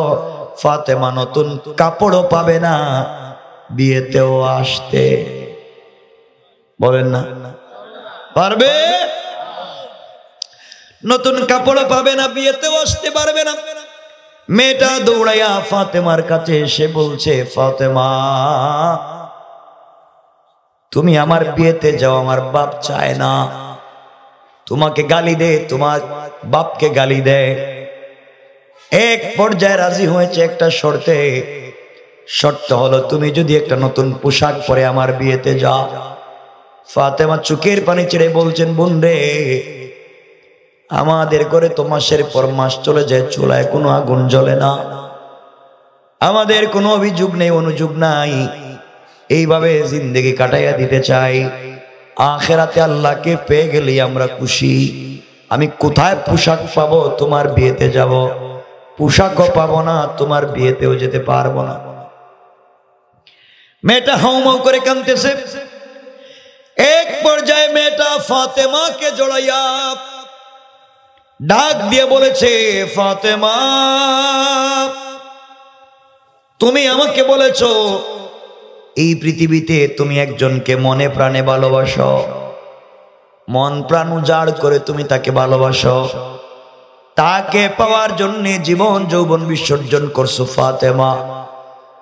ফাতেমা নতুন কাপড়ও পাবে না বিয়েতেও আসতে বলেন না পারবে নতুন কাপড় পাবে না বিয়েতেও আসতে পারবে না মেয়েটা দৌড়াইয়া ফাতেমার কাছে এসে বলছে ফাতেমা তুমি আমার বিয়েতে যাও আমার বাপ চায় না তোমাকে গালি দে তোমার বাপকে গালি দেয় এক পর্যায়ে রাজি হয়েছে একটা শর্তে শর্ত হলো তুমি যদি একটা নতুন পোশাক পরে আমার বিয়েতে যাও ফাতেমা চুকের পানি ছেড়ে বলছেন বোন রে আমাদের ঘরে তো মাসের পর মাস চলে যায় চুলায় কোনো আগুন জ্বলে না আমাদের কোনো অভিযোগ নেই অনুযোগ নাই এইভাবে জিন্দেগি কাটাইয়া দিতে চাই আখেরাতে আল্লাহকে পেয়ে গেলেই আমরা খুশি আমি কোথায় পোশাক পাবো তোমার বিয়েতে যাব পোশাকও পাবো না তোমার বিয়েতেও যেতে পারবো না মেয়েটা হাউমাউ করে কানতেছে এক পর্যায়ে মেয়েটা ফাতেমাকে জড়াইয়া ডাক দিয়ে বলেছে ফাতেমা তুমি আমাকে বলেছ এই পৃথিবীতে তুমি একজনকে মনে প্রাণে ভালোবাসো মন প্রাণ উজাড় করে তুমি তাকে ভালোবাসো তাকে পাওয়ার জন্য জীবন যৌবন বিসর্জন করছো ফাতেমা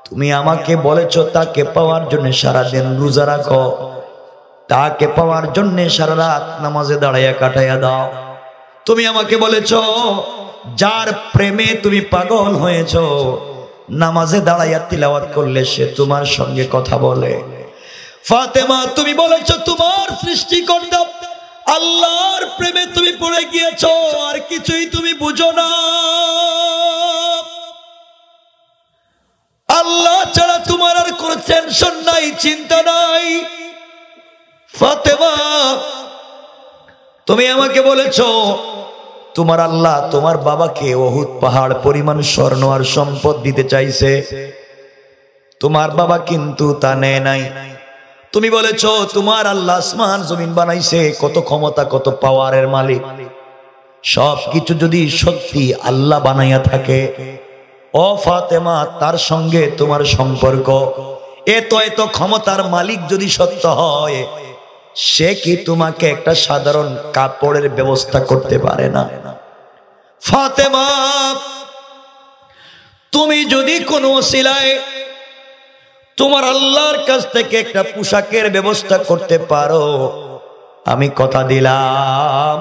তুমি আমাকে বলেছ তাকে পাওয়ার জন্য সারাদিন রোজা রাখো তাকে পাওয়ার জন্য সারা রাত নামাজে দাঁড়াইয়া কাটাইয়া দাও তুমি আমাকে বলেছ যার প্রেমে তুমি পাগল হয়েছ নামাজে দাঁড়াইয়া তিলাওয়াত করলে সে তোমার সঙ্গে কথা বলে ফাতেমা তুমি বলেছ তোমার সৃষ্টি করতে আল্লাহর প্রেমে তুমি পড়ে গিয়েছ আর কিছুই তুমি বুঝো না আল্লাহ ছাড়া তোমার আর কোন টেনশন নাই চিন্তা নাই ফাতেমা তুমি আমাকে বলেছ তোমার আল্লাহ তোমার বাবাকে অহুত পাহাড় পরিমাণ স্বর্ণ আর সম্পদ দিতে চাইছে তোমার বাবা কিন্তু তা নেয় নাই তুমি বলেছ তোমার আল্লাহ আসমান জমিন বানাইছে কত ক্ষমতা কত পাওয়ারের মালিক সব কিছু যদি সত্যি আল্লাহ বানাইয়া থাকে ও ফাতেমা তার সঙ্গে তোমার সম্পর্ক এত এত ক্ষমতার মালিক যদি সত্য হয় সে কি তোমাকে একটা সাধারণ কাপড়ের ব্যবস্থা করতে পারে না ফাতেমা তুমি যদি কোনো শিলায় তোমার আল্লাহর কাছ থেকে একটা পোশাকের ব্যবস্থা করতে পারো আমি কথা দিলাম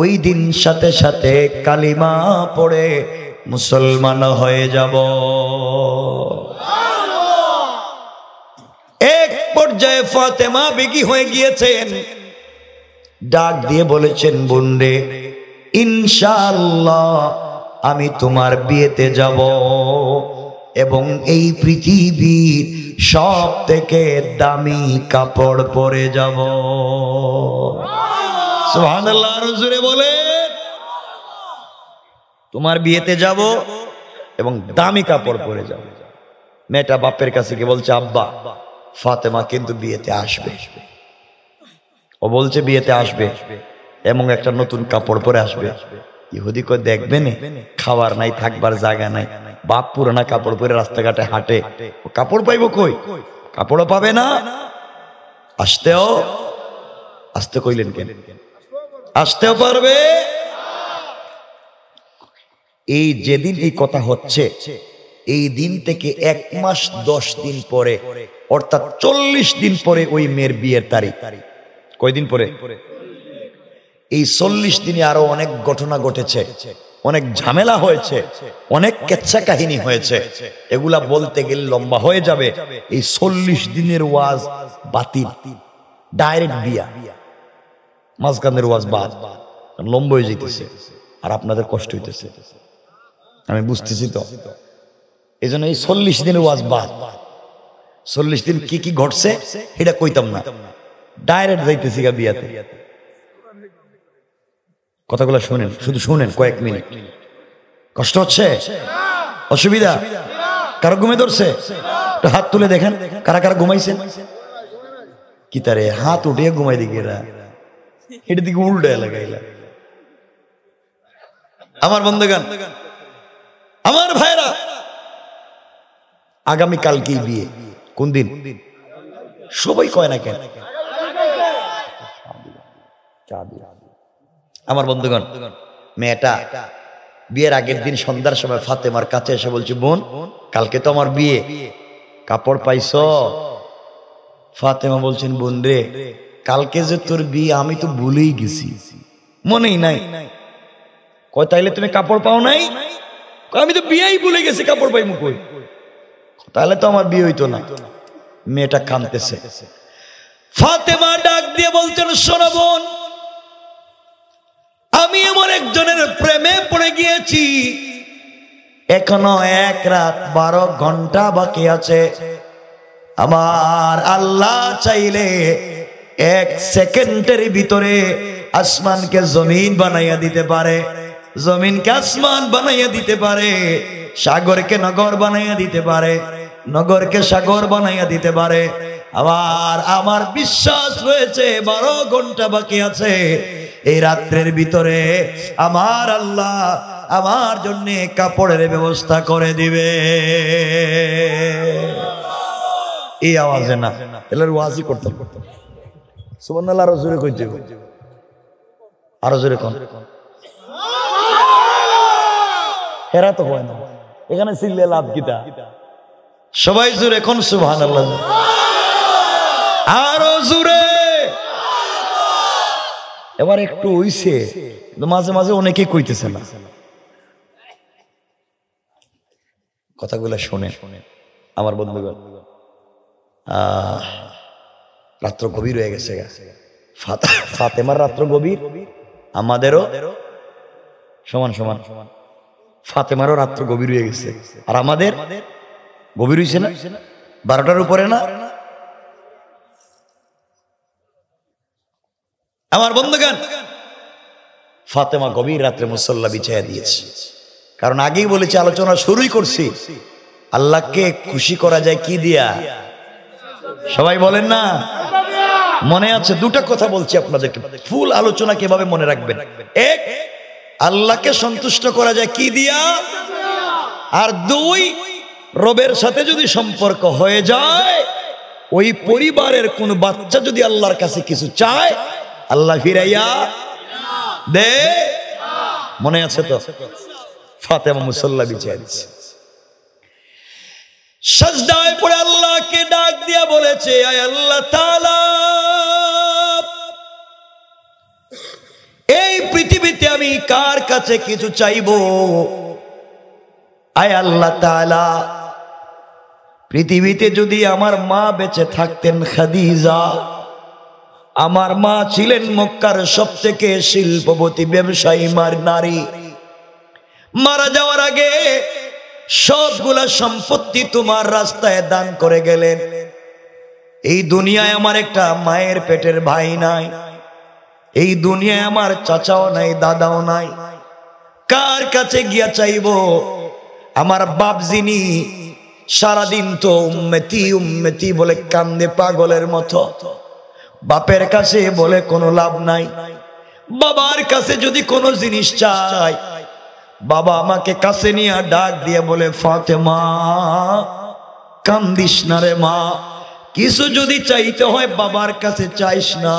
ওই দিন সাথে সাথে কালিমা পড়ে মুসলমান হয়ে যাব পর্যায়ে ফাতেমা বিকি হয়ে গিয়েছেন ডাক দিয়ে বলেছেন বন্ডে ইনশাল্লাহ আমি তোমার বিয়েতে যাব এবং এই পৃথিবীর সব থেকে দামি কাপড় পরে যাব সোহানাল্লাহ বলে তোমার বিয়েতে যাব এবং দামি কাপড় পরে যাব মেয়েটা বাপের কাছে কি বলছে আব্বা ফাতেমা কিন্তু বিয়েতে আসবে ও বলছে বিয়েতে আসবে এবং একটা নতুন কাপড় পরে আসবে ইহুদি কে দেখবে না খাওয়ার নাই থাকবার জায়গা নাই বাপ পুরানা কাপড় পরে রাস্তাঘাটে হাঁটে কাপড় পাইব কই কাপড়ও পাবে না আসতেও আসতে কইলেন কেন আসতেও পারবে এই যেদিন এই কথা হচ্ছে এই দিন থেকে এক মাস দশ দিন পরে অর্থাৎ চল্লিশ দিন পরে ওই মেয়ের বিয়ের তারিখ কয়দিন পরে এই চল্লিশ দিনে আরো অনেক ঘটনা ঘটেছে অনেক ঝামেলা হয়েছে অনেক কেচ্ছা কাহিনী হয়েছে এগুলা বলতে গেলে লম্বা হয়ে যাবে এই চল্লিশ দিনের ওয়াজ বাতিল ডাইরেক্ট বিয়া মাঝখানের ওয়াজ বাদ লম্বা হয়ে যেতেছে আর আপনাদের কষ্ট হইতেছে আমি বুঝতেছি তো এই জন্য এই চল্লিশ দিনের ওয়াজ বাদ চল্লিশ দিন কি কি ঘটছে এটা কইতাম না ডাইরেক্ট যাইতেছি গা বিয়াতে কথাগুলো শোনেন শুধু শুনেন কয়েক মিনিট কষ্ট হচ্ছে অসুবিধা কারো ঘুমে ধরছে হাত তুলে দেখেন কারা কারা ঘুমাইছেন কি তারে হাত উঠিয়ে ঘুমাই দিকে এরা এটা দিকে উল্টে লাগাইলা আমার গান আমার ভাইরা আগামী কালকেই বিয়ে কোন দিন সবাই কয় না কেন আমার বন্ধুগণ মেয়েটা বিয়ের আগের দিন সন্ধ্যার সময় ফাতেমার কাছে এসে বলছে বোন কালকে তো আমার বিয়ে কাপড় পাইছ ফাতেমা বলছেন বোন রে কালকে যে তোর বিয়ে আমি তো ভুলেই গেছি মনেই নাই কয় তাইলে তুমি কাপড় পাও নাই আমি তো বিয়েই ভুলে গেছি কাপড় পাই মুখ তাহলে তো আমার বিয়ে হইতো না মেয়েটা কানতেছে ফাতেমা ডাক দিয়ে বলছেন শোনো বোন আমি আমার একজনের প্রেমে পড়ে গিয়েছি এখনো এক রাত বারো ঘন্টা বাকি আছে আমার আল্লাহ চাইলে এক সেকেন্ডের ভিতরে আসমানকে জমিন বানাইয়া দিতে পারে জমিনকে আসমান বানাইয়া দিতে পারে সাগরকে নগর বানাইয়া দিতে পারে নগরকে সাগর বানাইয়া দিতে পারে আবার আমার বিশ্বাস রয়েছে বারো ঘন্টা বাকি আছে এই রাত্রের ভিতরে আমার আল্লাহ আমার জন্য কাপড়ের ব্যবস্থা করে দিবে এই আওয়াজে না তাহলে ওয়াজি করতে সুবর্ণাল আরো জোরে কইতে আরো জোরে কোন হেরা তো হয় না এখানে সিললে লাভ গীতা সবাই জুড়ে এখন সুহান আরো জুড়ে এবার একটু হইছে মাঝে মাঝে অনেকে কইতেছে না কথাগুলো শোনে আমার বন্ধুগণ রাত্র গভীর হয়ে গেছে ফাতেমার রাত্র গভীর আমাদেরও সমান সমান ফাতেমারও রাত্র গভীর হয়ে গেছে আর আমাদের গভীর হয়েছে না বারোটার উপরে না আমার বন্ধু গান ফাতেমা গভীর রাত্রে মুসল্লা বিছাইয়া দিয়েছে কারণ আগেই বলেছি আলোচনা শুরুই করছি আল্লাহকে খুশি করা যায় কি দিয়া সবাই বলেন না মনে আছে দুটা কথা বলছি আপনাদেরকে ফুল আলোচনা কিভাবে মনে রাখবেন এক আল্লাহকে সন্তুষ্ট করা যায় কি দিয়া আর দুই রবের সাথে যদি সম্পর্ক হয়ে যায় ওই পরিবারের কোন বাচ্চা যদি আল্লাহর কাছে কিছু চায় আল্লাহ ফিরাইয়া দে মনে আছে তো ফাতেমা মুসল্লা বিছিয়ে সজদায় পড়ে আল্লাহকে ডাক দিয়া বলেছে আয় আল্লাহ তাআলা এই পৃথিবীতে আমি কার কাছে কিছু চাইব আয় আল্লাহ তাআলা পৃথিবীতে যদি আমার মা বেঁচে থাকতেন খাদিজা আমার মা ছিলেন মক্কার সব থেকে শিল্পপতি ব্যবসায়ী মার নারী মারা যাওয়ার আগে সবগুলা সম্পত্তি তোমার রাস্তায় দান করে গেলেন এই দুনিয়ায় আমার একটা মায়ের পেটের ভাই নাই এই দুনিয়ায় আমার চাচাও নাই দাদাও নাই কার কাছে গিয়া চাইব আমার বাপ যিনি সারাদিন তো উম্মেতি উম্মেতি বলে কান্দে পাগলের মতো বাপের কাছে বলে কোনো লাভ নাই বাবার কাছে যদি কোনো জিনিস চাই বাবা আমাকে কাছে নিয়ে ডাক দিয়ে বলে ফাতেমা কান্দিস না রে মা কিছু যদি চাইতে হয় বাবার কাছে চাইস না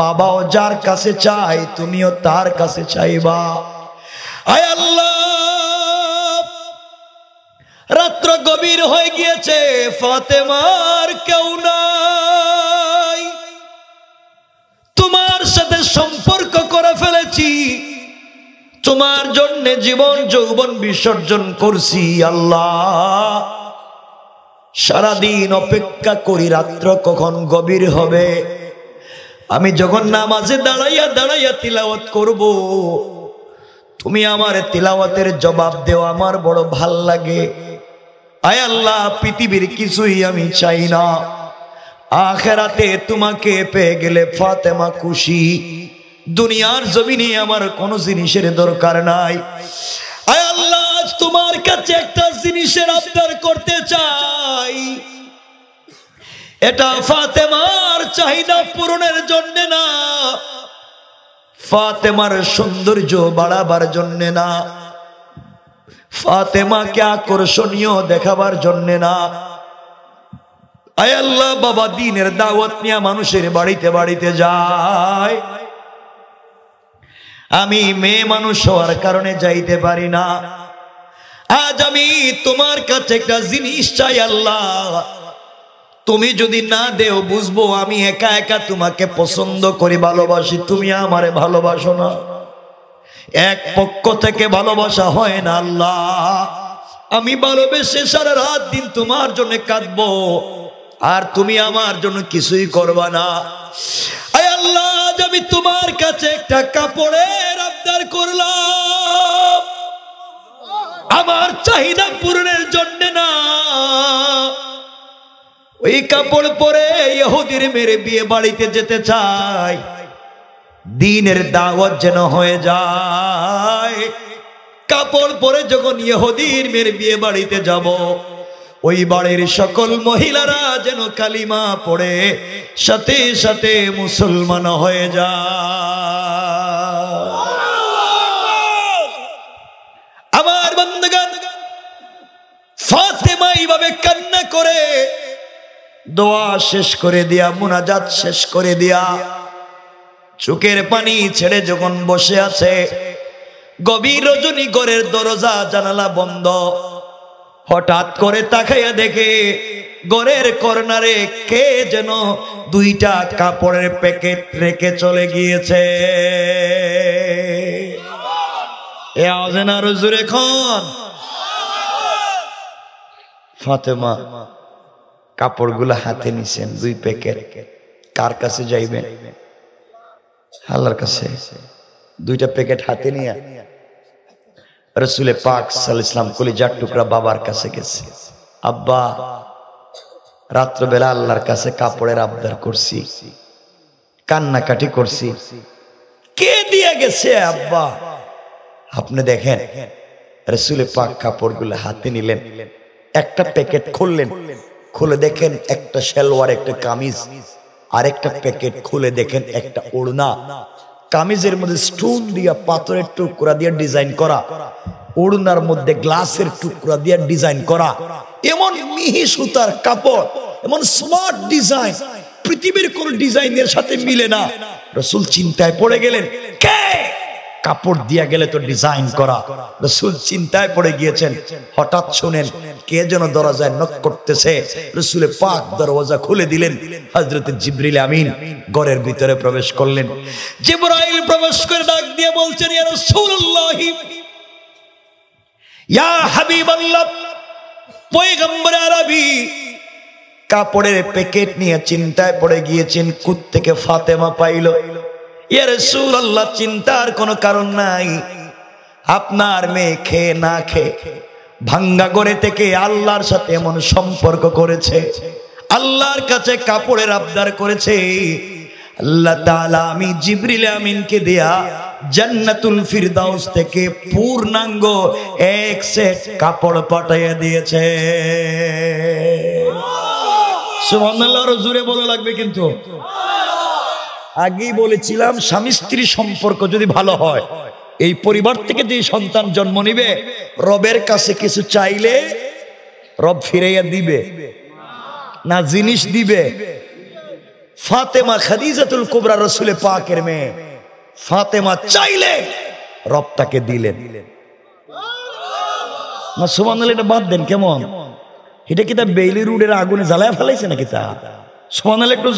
বাবাও যার কাছে চাই তুমিও তার কাছে চাইবা আয় আল্লাহ রাত্র গভীর হয়ে গিয়েছে ফাতেমার কেউ নাই তোমার সাথে সম্পর্ক করে ফেলেছি তোমার জন্যে জীবন যৌবন বিসর্জন করছি আল্লাহ সারাদিন অপেক্ষা করি রাত্র কখন গভীর হবে আমি যখন নামাজে দাঁড়াইয়া দাঁড়াইয়া তিলাওয়াত করব। তুমি আমার তিলাওয়াতের জবাব দেও আমার বড় ভাল লাগে আয় আল্লাহ পৃথিবীর কিছুই আমি চাই না আখেরাতে তোমাকে পেয়ে গেলে ফাতেমা খুশি দুনিয়ার জমিনে আমার কোনো জিনিসের দরকার নাই আয় আল্লাহ তোমার কাছে একটা জিনিসের আবদার করতে চাই এটা ফাতেমার চাহিদা পূরণের জন্যে না ফাতেমার সৌন্দর্য বাড়াবার জন্যে না ফাতেমাকে আকর্ষণীয় দেখাবার জন্যে না আল্লাহ বাবা দিনের দাওয়াত নিয়ে মানুষের বাড়িতে বাড়িতে যায় আমি মেয়ে মানুষ হওয়ার কারণে যাইতে পারি না আজ আমি তোমার কাছে একটা জিনিস চাই আল্লাহ তুমি যদি না দেও বুঝবো আমি একা একা তোমাকে পছন্দ করি ভালোবাসি তুমি আমারে ভালোবাসো না এক পক্ষ থেকে ভালোবাসা হয় না আল্লাহ আমি ভালোবেসে সারা রাত দিন তোমার জন্য কাঁদবো আর তুমি আমার জন্য কিছুই করবা না আল্লাহ আজ আমি তোমার কাছে একটা কাপড়ের আবদার করলাম আমার চাহিদা পূরণের জন্য না ওই কাপড় পরে ইহুদির মেরে বিয়ে বাড়িতে যেতে চায় দিনের দাওয়াত যেন হয়ে যায় কাপড় পরে যখন ইহুদির মেয়ের বিয়ে বাড়িতে যাব ওই বাড়ির সকল মহিলারা যেন কালিমা পড়ে সাথে সাথে মুসলমান হয়ে যায় এইভাবে কান্না করে দোয়া শেষ করে দিয়া মুনাজাত শেষ করে দিয়া চোখের পানি ছেড়ে যখন বসে আছে গভীর রজনী ঘরের দরজা জানালা বন্ধ হঠাৎ করে তাকাইয়া দেখে গড়ের কর্নারে কে যেন দুইটা কাপড়ের প্যাকেট রেখে চলে গিয়েছে এ আজেনা এখন ফাতেমা কাপড়গুলো হাতে নিছেন দুই প্যাকেট কার কাছে যাইবেন আল্লাহর কাছে দুইটা প্যাকেট হাতে নিয়ে রসুলে পাক সাল ইসলাম কলি যার টুকরা বাবার কাছে গেছে আব্বা রাত্রবেলা আল্লাহর কাছে কাপড়ের আবদার করছি কান্নাকাটি করছি কে দিয়ে গেছে আব্বা আপনি দেখেন রসুলে পাক কাপড়গুলো হাতে নিলেন একটা প্যাকেট খুললেন খুলে দেখেন একটা শেলওয়ার একটা কামিজ আরেকটা প্যাকেট খুলে দেখেন একটা ওড়না কামিজের মধ্যে স্টোন দিয়া পাথরের টুকরা দিয়ে ডিজাইন করা ওড়নার মধ্যে গ্লাসের টুকরা দিয়ে ডিজাইন করা এমন মিহি সুতার কাপড় এমন স্মার্ট ডিজাইন পৃথিবীর কোন ডিজাইনের সাথে মিলে না রসুল চিন্তায় পড়ে গেলেন কে কাপড় দিয়া গেলে তো ডিজাইন করা রসুল চিন্তায় পড়ে গিয়েছেন হঠাৎ শুনেন কে যেন দরজায় নক করতেছে রসুলের পাক দরওয়াজা খুলে দিলেন হজরত জিব্রিল আমিন গড়ের ভিতরে প্রবেশ করলেন জিব্রাইল প্রবেশ করে ডাক দিয়ে বলছেন ইয়া রাসূলুল্লাহ ইয়া হাবিবাল্লাহ পয়গম্বর আরবি কাপড়ের প্যাকেট নিয়ে চিন্তায় পড়ে গিয়েছেন কুত থেকে ফাতেমা পাইলো ইয়ার সুর আল্লাহ চিন্তার কোনো কারণ নাই আপনার মেয়ে খেয়ে না খেয়ে ভাঙ্গা করে থেকে আল্লাহর সাথে এমন সম্পর্ক করেছে আল্লাহর কাছে কাপড়ের আবদার করেছে আল্লাহ তাআলা আমি জিবরিল আমিনকে দেয়া জান্নাতুল ফিরদাউস থেকে পূর্ণাঙ্গ এক সেট কাপড় পাঠাইয়া দিয়েছে সুবহানাল্লাহ আরো জোরে বলা লাগবে কিন্তু আগেই বলেছিলাম স্বামী স্ত্রী সম্পর্ক যদি ভালো হয় এই পরিবার থেকে যে সন্তান জন্ম নিবে রবের কাছে কিছু চাইলে রব ফিরাইয়া দিবে না জিনিস দিবে ফাতেমা খাদিজাতুল কুবরা রসুলে পাকের মেয়ে ফাতেমা চাইলে রব তাকে দিলেন না সুমান এটা বাদ দেন কেমন এটা কি তা বেইলি রুডের আগুনে জ্বালায় ফেলাইছে নাকি তা সুমান একটু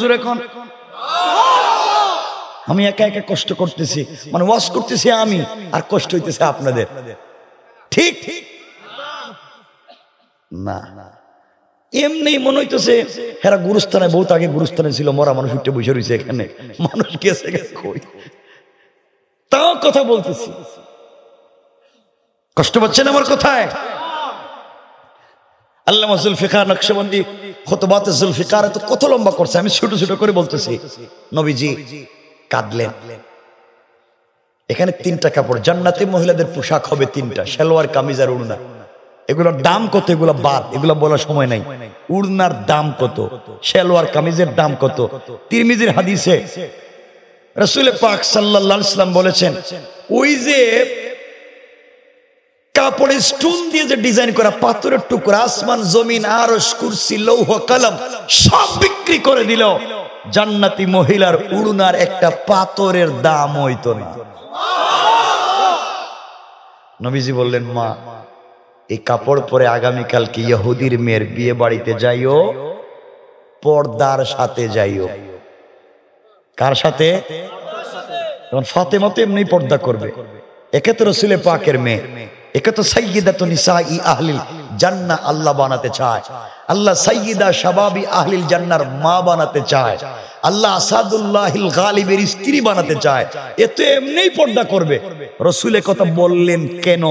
আমি একা একা কষ্ট করতেছি মানে ওয়াশ করতেছি আমি আর কষ্ট হইতেছে আপনাদের ঠিক ঠিক না এমনি মনে হইতেছে হেরা গুরুস্থানে বহু আগে গুরুস্থানে ছিল মরা মানুষ উঠে বসে রয়েছে এখানে মানুষ গেছে তাও কথা বলতেছি কষ্ট পাচ্ছেন আমার কোথায় আল্লাহ জুলফিকার নকশবন্দি খতবাত জুলফিকার এত কত লম্বা করছে আমি ছোট ছোট করে বলতেছি নবীজি কাঁদলেন এখানে তিনটা কাপড় জান্নাতে মহিলাদের পোশাক হবে তিনটা সেলোয়ার কামিজ আর উড়না এগুলোর দাম কত এগুলো বাদ এগুলো বলার সময় নাই উড়নার দাম কত সেলোয়ার কামিজের দাম কত তিরমিজির হাদিসে রসুলে পাক সাল্লাম বলেছেন ওই যে কাপড়ে স্টোন দিয়ে যে ডিজাইন করা পাথরের টুকরা আসমান জমিন আরস কুরসি লৌহ কলম সব বিক্রি করে দিল জান্নাতি মহিলার উড়ুনার একটা পাথরের দাম হইত না নবীজি বললেন মা এই কাপড় পরে আগামীকালকে ইহুদির মেয়ের বিয়ে বাড়িতে যাইও পর্দার সাথে যাইও কার সাথে তখন ফাতেমা এমনি পর্দা করবে একে তো রসুলে পাকের মেয়ে একে তো সাইয়িদাত নিসা ই আহলিল জান্না আল্লাহ বানাতে চায় আল্লাহ সাইয়িদা শাবাবি আহলিল জান্নার মা বানাতে চায় আল্লাহ আসাদুল্লাহিল গালিবের স্ত্রী বানাতে চায় এ তো এমনি পর্দা করবে রসুলের কথা বললেন কেন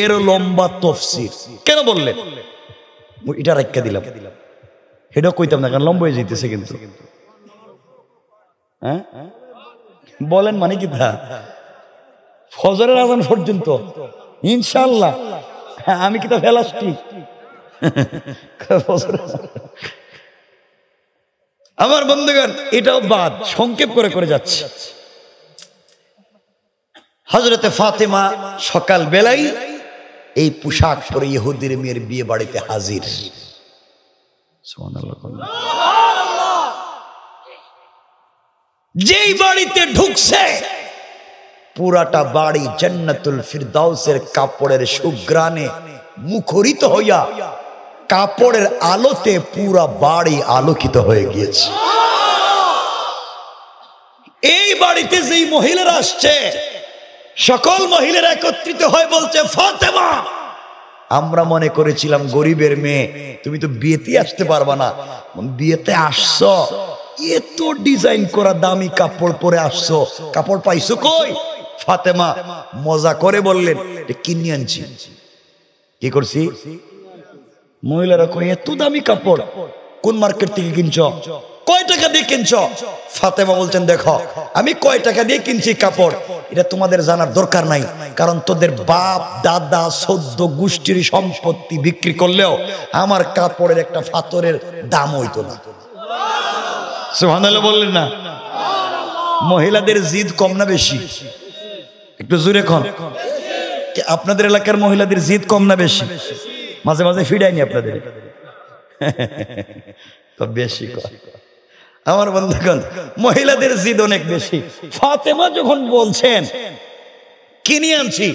এর লম্বা তফসির কেন বললেন এটা রাখা দিলাম হেডক কইতাম না কারণ লম্বা হয়ে যাইতেছে কিন্তু হ্যাঁ বলেন মানে কি তা ফজরের আজান পর্যন্ত ইনশাল্লাহ হ্যাঁ, আমি কি তো ফেলাসটি আমার বন্ধুগণ এটাও বাদ সংক্ষেপ করে করে যাচ্ছে হজরতে ফাতেমা সকাল বেলাই এই পোশাক পরে ইহুদির মেয়ের বিয়ে বাড়িতে হাজির যেই বাড়িতে ঢুকছে পুরাটা বাড়ি জন্নতুল ফিরদাউসের কাপড়ের সুগ্রানে মুখরিত হইয়া কাপড়ের আলোতে পুরা বাড়ি আলোকিত হয়ে গিয়েছে এই বাড়িতে যেই মহিলারা আসছে সকল মহিলারা একত্রিত হয় বলছে ফাতেমা আমরা মনে করেছিলাম গরিবের মেয়ে তুমি তো বিয়েতে আসতে পারবা না বিয়েতে আসছো এত ডিজাইন করা দামি কাপড় পরে আসছো কাপড় পাইছো কই ফাতেমা মজা করে বললেন নিয়ে আনছি কি করছি মহিলারা কই এত দামি কাপড় কোন মার্কেট থেকে কিনছ কয় টাকা দিয়ে কিনছ ফাতেমা বলছেন দেখো আমি কয় টাকা দিয়ে কিনছি কাপড় এটা তোমাদের জানার দরকার নাই কারণ তোদের বাপ দাদা সদ্য গোষ্ঠীর সম্পত্তি বিক্রি করলেও আমার কাপড়ের একটা ফাতরের দাম হইতো না সোহানাল্লাহ বললেন না মহিলাদের জিদ কম না বেশি একটু জোরে কম আপনাদের এলাকার মহিলাদের জিদ কম না বেশি মাঝে মাঝে ফিরাইনি আপনাদের তো বেশি আমার বন্ধুগণ মহিলাদের জিদ অনেক বেশি ফাতেমা যখন বলছেন কিনে আনছি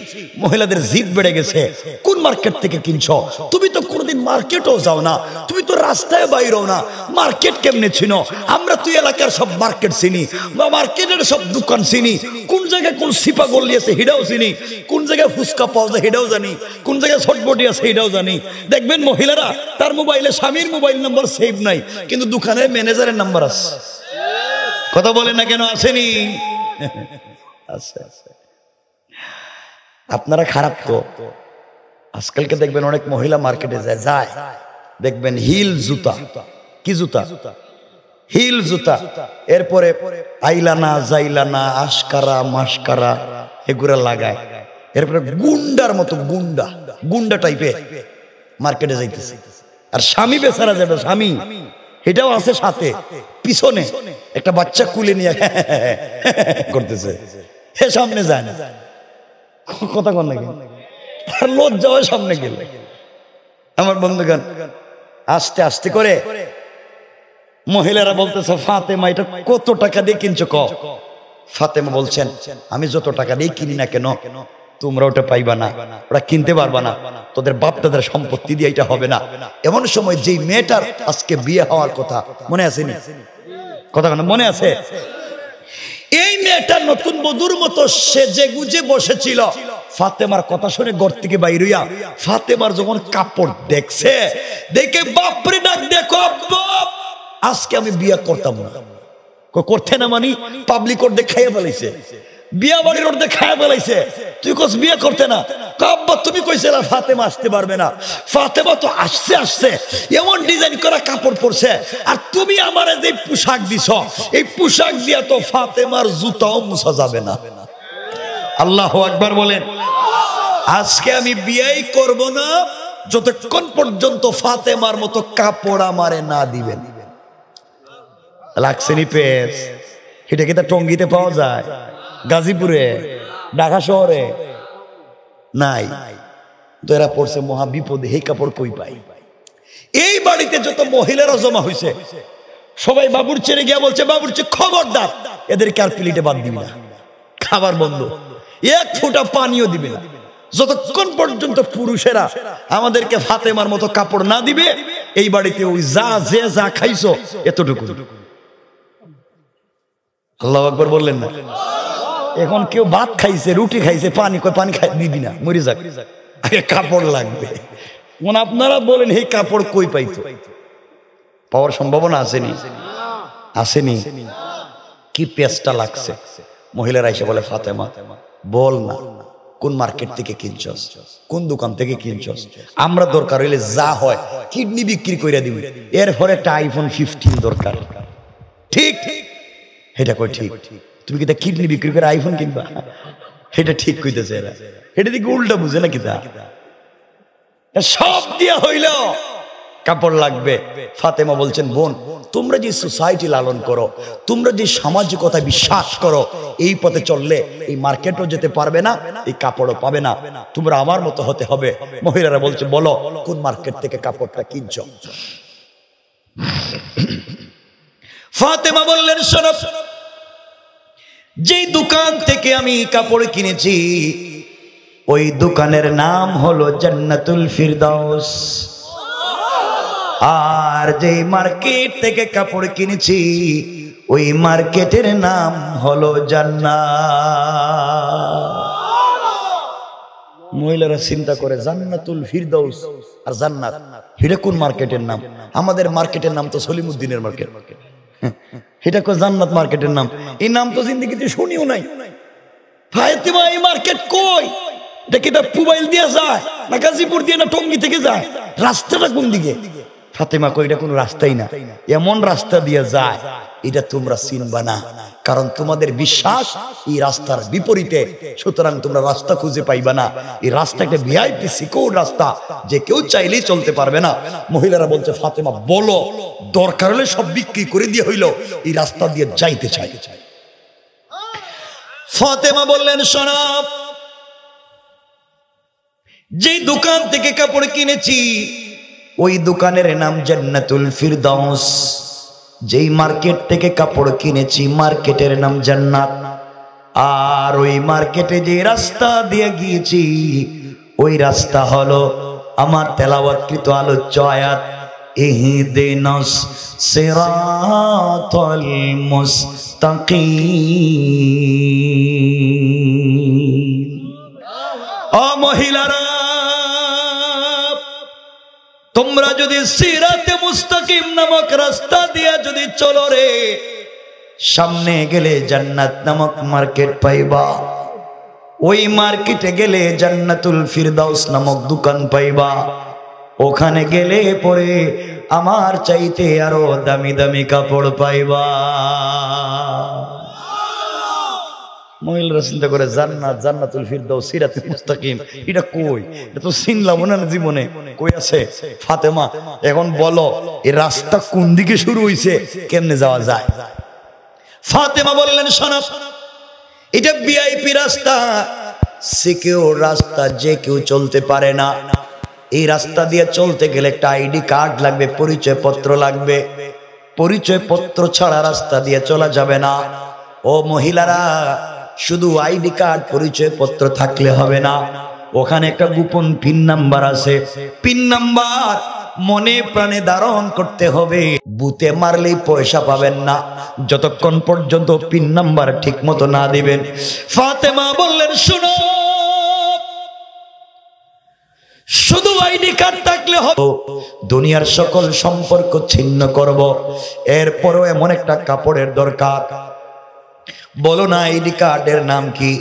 মহিলাদের জিদ বেড়ে গেছে কোন মার্কেট থেকে কিনছ তুমি তো কোনোদিন মার্কেটও যাও না তুমি তো রাস্তায় বাইরেও না মার্কেট কেমনে ছিনো আমরা তুই এলাকার সব মার্কেট চিনি বা মার্কেটের সব দোকান চিনি কোন জায়গায় কোন সিপা গলি আছে হিডাও চিনি কোন জায়গায় ফুচকা পাওয়া যায় হিডাও জানি কোন জায়গায় ছটবটি আছে হিডাও জানি দেখবেন মহিলারা তার মোবাইলে স্বামীর মোবাইল নাম্বার সেভ নাই কিন্তু দোকানের ম্যানেজারের নাম্বার আছে কথা বলে না কেন আসেনি আচ্ছা আচ্ছা আপনারা খারাপ তো আজকালকে দেখবেন অনেক মহিলা মার্কেটে যায় যায় দেখবেন হিল জুতা কি জুতা হিল জুতা এরপরে আইলানা জাইলানা আশকারা মাসকারা এগুলো লাগায় এরপরে গুন্ডার মতো গুন্ডা গুন্ডা টাইপে মার্কেটে যাইতেছে আর স্বামী বেচারা যাবে স্বামী এটাও আছে সাথে পিছনে একটা বাচ্চা কুলে নিয়ে করতেছে হে সামনে যায় না কথা কন নাকি লজ্জা হয় সামনে গেলে আমার বন্ধুগান আস্তে আস্তে করে মহিলারা বলতেছে ফাতেমা এটা কত টাকা দিয়ে কিনছো ক ফাতেমা বলছেন আমি যত টাকা দিয়ে কিনি না কেন তোমরা ওটা পাইবা না ওরা কিনতে পারবা না তোদের বাপ দাদার সম্পত্তি দিয়ে এটা হবে না এমন সময় যেই মেয়েটার আজকে বিয়ে হওয়ার কথা মনে আসেনি কথা মনে আছে এই মেয়েটা নতুন বধুর মতো সেজে গুজে বসেছিল ফাতেমার কথা শুনে ঘর থেকে বাইরিয়া ফাতেমার যখন কাপড় দেখছে দেখে বাপরে ডাক দেখো আজকে আমি বিয়া করতাম না করতে না মানি পাবলিক অর্ধেক খাইয়া ফেলাইছে বিয়া বাড়ির অর্ধেক খাইয়া ফেলাইছে তুই কস বিয়া করতে না আব্বা তুমি কইছিল ফাতেমা আসতে পারবে না ফাতেমা তো আসছে আসছে এমন ডিজাইন করা কাপড় পরছে আর তুমি আমার যে পোশাক দিছ এই পোশাক দিয়া তো ফাতেমার জুতাও মুছা যাবে না আল্লাহ একবার বলেন আজকে আমি বিয়াই করব না যতক্ষণ পর্যন্ত ফাতেমার মতো কাপড় আমারে না দিবেন লাগছে নি পেস এটা কি তা টঙ্গিতে পাওয়া যায় গাজীপুরে ঢাকা শহরে নাই তো এরা পড়ছে মহা বিপদে হে কাপড় কই পাই এই বাড়িতে যত মহিলারা জমা হয়েছে সবাই বাবুর চেড়ে গিয়া বলছে বাবুর চেয়ে খবরদার এদেরকে আর প্লেটে বাদ দিবি না খাবার বন্ধ এক ফুটা পানিও দিবে না যতক্ষণ পর্যন্ত পুরুষেরা আমাদেরকে ফাতেমার মতো কাপড় না দিবে এই বাড়িতে ওই যা যে যা খাইছো এতটুকু আল্লাহ আকবর বললেন না এখন কেউ ভাত খাইছে রুটি খাইছে পানি কয় পানি খাই দিবি না মরি যাক আগে কাপড় লাগবে মনে আপনারা বলেন এই কাপড় কই পাইতো পাওয়ার সম্ভাবনা আসেনি আসেনি কি পেস্টা লাগছে মহিলারা এসে বলে ফাতেমা বল না কোন মার্কেট থেকে কিনছস কোন দোকান থেকে কিনছস আমরা দরকার হইলে যা হয় কিডনি বিক্রি করে দিবি এরপরে একটা আইফোন ফিফটিন দরকার ঠিক ঠিক এটা কই ঠিক তুমি কিতা কিডনি বিক্রি করে আইফোন কিনবা এটা ঠিক কইতেছে এরা এটা দিকে উল্টা বুঝে না কিতা সব দিয়া হইল কাপড় লাগবে ফাতেমা বলছেন বোন তোমরা যে সোসাইটি লালন করো তোমরা যে সামাজিকতা বিশ্বাস করো এই পথে চললে এই মার্কেটও যেতে পারবে না এই কাপড়ও পাবে না তোমরা আমার মতো হতে হবে মহিলারা বলছে বলো কোন মার্কেট থেকে কাপড়টা কিনছ ফাতেমা বললেন সরফ যে দোকান থেকে আমি কাপড় কিনেছি ওই দোকানের নাম হলো জান্নাতুল ফিরদাউস আর যেই মার্কেট থেকে কাপড় কিনেছি ওই মার্কেটের নাম হলো জান্না মহিলারা চিন্তা করে জান্নাতুল ফিরদাউস আর জান্নাত হিরে কোন মার্কেটের নাম আমাদের মার্কেটের নাম তো সলিমুদ্দিনের মার্কেট মার্কেট এটা কোন জান্নাত মার্কেটের নাম এই নাম তো জিন্দিগিতে শুনিও নাই ফায়তিমা এই মার্কেট কই এটা কি এটা পুবাইল দিয়ে যায় না গাজীপুর দিয়ে না টঙ্গি থেকে যায় রাস্তাটা কোন দিকে ফাতেমা কই এটা কোনো রাস্তাই না এমন রাস্তা দিয়ে যায় এটা তোমরা চিনবা না কারণ তোমাদের বিশ্বাস এই রাস্তার বিপরীতে সুতরাং তোমরা রাস্তা খুঁজে পাইবে না এই রাস্তা একটা ভিআইপি সিকিউর রাস্তা যে কেউ চাইলেই চলতে পারবে না মহিলারা বলছে ফাতেমা বলো দরকার হলে সব বিক্রি করে দিয়ে হইল এই রাস্তা দিয়ে যাইতে চাই ফাতেমা বললেন সোনাব যে দোকান থেকে কাপড় কিনেছি ওই দোকানের নাম জান্নাতুল ফিরদাউস যেই মার্কেট থেকে কাপড় কিনেছি মার্কেটের নাম জান্নাত আর ওই মার্কেটে যে রাস্তা দিয়ে গিয়েছি ওই রাস্তা হলো আমার তেলাবাতকৃত আলোচ্য আয়াত ইহদিনাস মহিলারা তোমরা যদি সিরাতে মুস্তাকিম নামক রাস্তা দিয়া যদি চলো রে সামনে গেলে জান্নাত নামক মার্কেট পাইবা ওই মার্কেটে গেলে জান্নাতুল ফিরদাউস নামক দোকান পাইবা ওখানে গেলে পরে আমার চাইতে আরো দামি দামি কাপড় পাইবা মহিলারা চিন্তা করে জান্নাত জান্নাতুল ফিরদাও সিরাত মুস্তাকিম এটা কই এটা তো চিনলাম না জীবনে কই আছে ফাতেমা এখন বলো এই রাস্তা কোন দিকে শুরু হইছে কেমনে যাওয়া যায় ফাতেমা বললেন শোনো এটা ভিআইপি রাস্তা সিকিউর রাস্তা যে কেউ চলতে পারে না এই রাস্তা দিয়ে চলতে গেলে একটা আইডি কার্ড লাগবে পরিচয় পত্র লাগবে পরিচয় পত্র ছাড়া রাস্তা দিয়ে চলা যাবে না ও মহিলারা শুধু আইডি কার্ড পরিচয় পত্র থাকলে হবে না ওখানে একটা গোপন পিন নাম্বার আছে পিন নাম্বার মনে প্রাণে ধারণ করতে হবে বুতে মারলেই পয়সা পাবেন না যতক্ষণ পর্যন্ত পিন নাম্বার ঠিক মতো না দিবেন ফাতেমা বললেন শুনো শুধু আইডি কার্ড থাকলে হবে দুনিয়ার সকল সম্পর্ক ছিন্ন করব এরপরও এমন একটা কাপড়ের দরকার বলো না আইডি কার্ডের নাম কি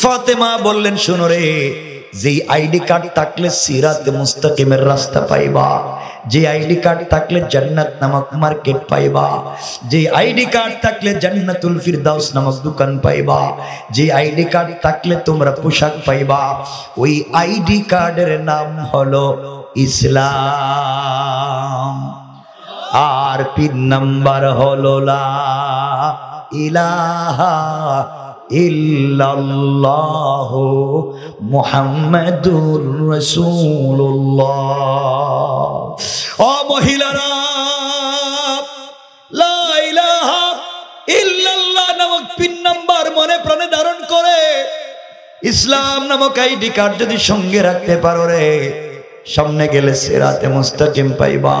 ফাতেমা বললেন শোনো রে যেই আইডি কার্ড থাকলে সিরাত মুস্তাকিমের রাস্তা পাইবা যে আইডি কার্ড থাকলে জান্নাত নামক মার্কেট পাইবা যে আইডি কার্ড থাকলে জান্নাতুল ফিরদাউস নামক দোকান পাইবা যে আইডি কার্ড থাকলে তোমরা পোশাক পাইবা ওই আইডি কার্ডের নাম হলো ইসলাম আর পিন নাম্বার হলো লা ইলাহা ইল্লাল্লাহ মুহাম্মাদুর রাসূলুল্লাহ ও মহিলারা লা ইলাহা ইল্লাল্লাহ নামক পিন নাম্বার মনে প্রাণে ধারণ করে ইসলাম নামক আইডি কার্ড যদি সঙ্গে রাখতে পারো রে সামনে গেলে সেরাতে মুস্তাকিম পাইবা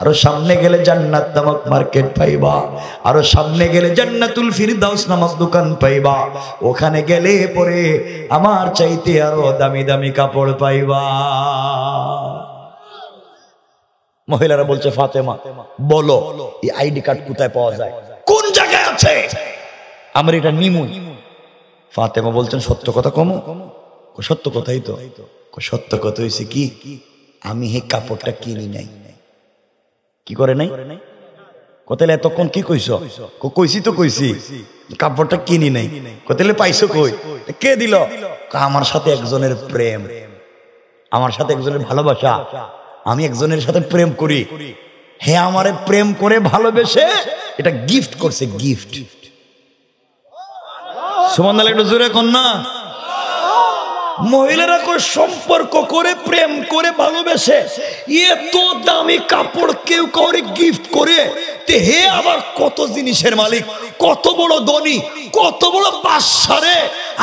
আরো সামনে গেলে জান্নাত নামক মার্কেট পাইবা আরো সামনে গেলে জান্নাতুল ফিরদাউস নামক দোকান পাইবা ওখানে গেলে পরে আমার চাইতে আরো দামি দামি কাপড় পাইবা মহিলারা বলছে ফাতেমা বলো এই আইডি কার্ড কোথায় পাওয়া যায় কোন জায়গায় আছে আমার এটা নিমু ফাতেমা বলছেন সত্য কথা কম সত্য কথাই তো সত্য কথা হয়েছে কি আমি হে কাপড়টা কিনি নাই কি করে নাই কতেলে এতক্ষণ কি কইস কইছি তো কইছি কাপড়টা কিনি নাই কতেলে পাইছো কই কে দিল আমার সাথে একজনের প্রেম আমার সাথে একজনের ভালোবাসা আমি একজনের সাথে প্রেম করি হে আমারে প্রেম করে ভালোবেসে এটা গিফট করছে গিফট সুমন্দাল একটু জোরে কন্যা মহিলারা কো সম্পর্ক করে প্রেম করে ভালোবেসে এত দামি কাপড় কেউ কাউরে গিফট করে তে হে আবার কত জিনিসের মালিক কত বড় ধনী কত বড় বাসারে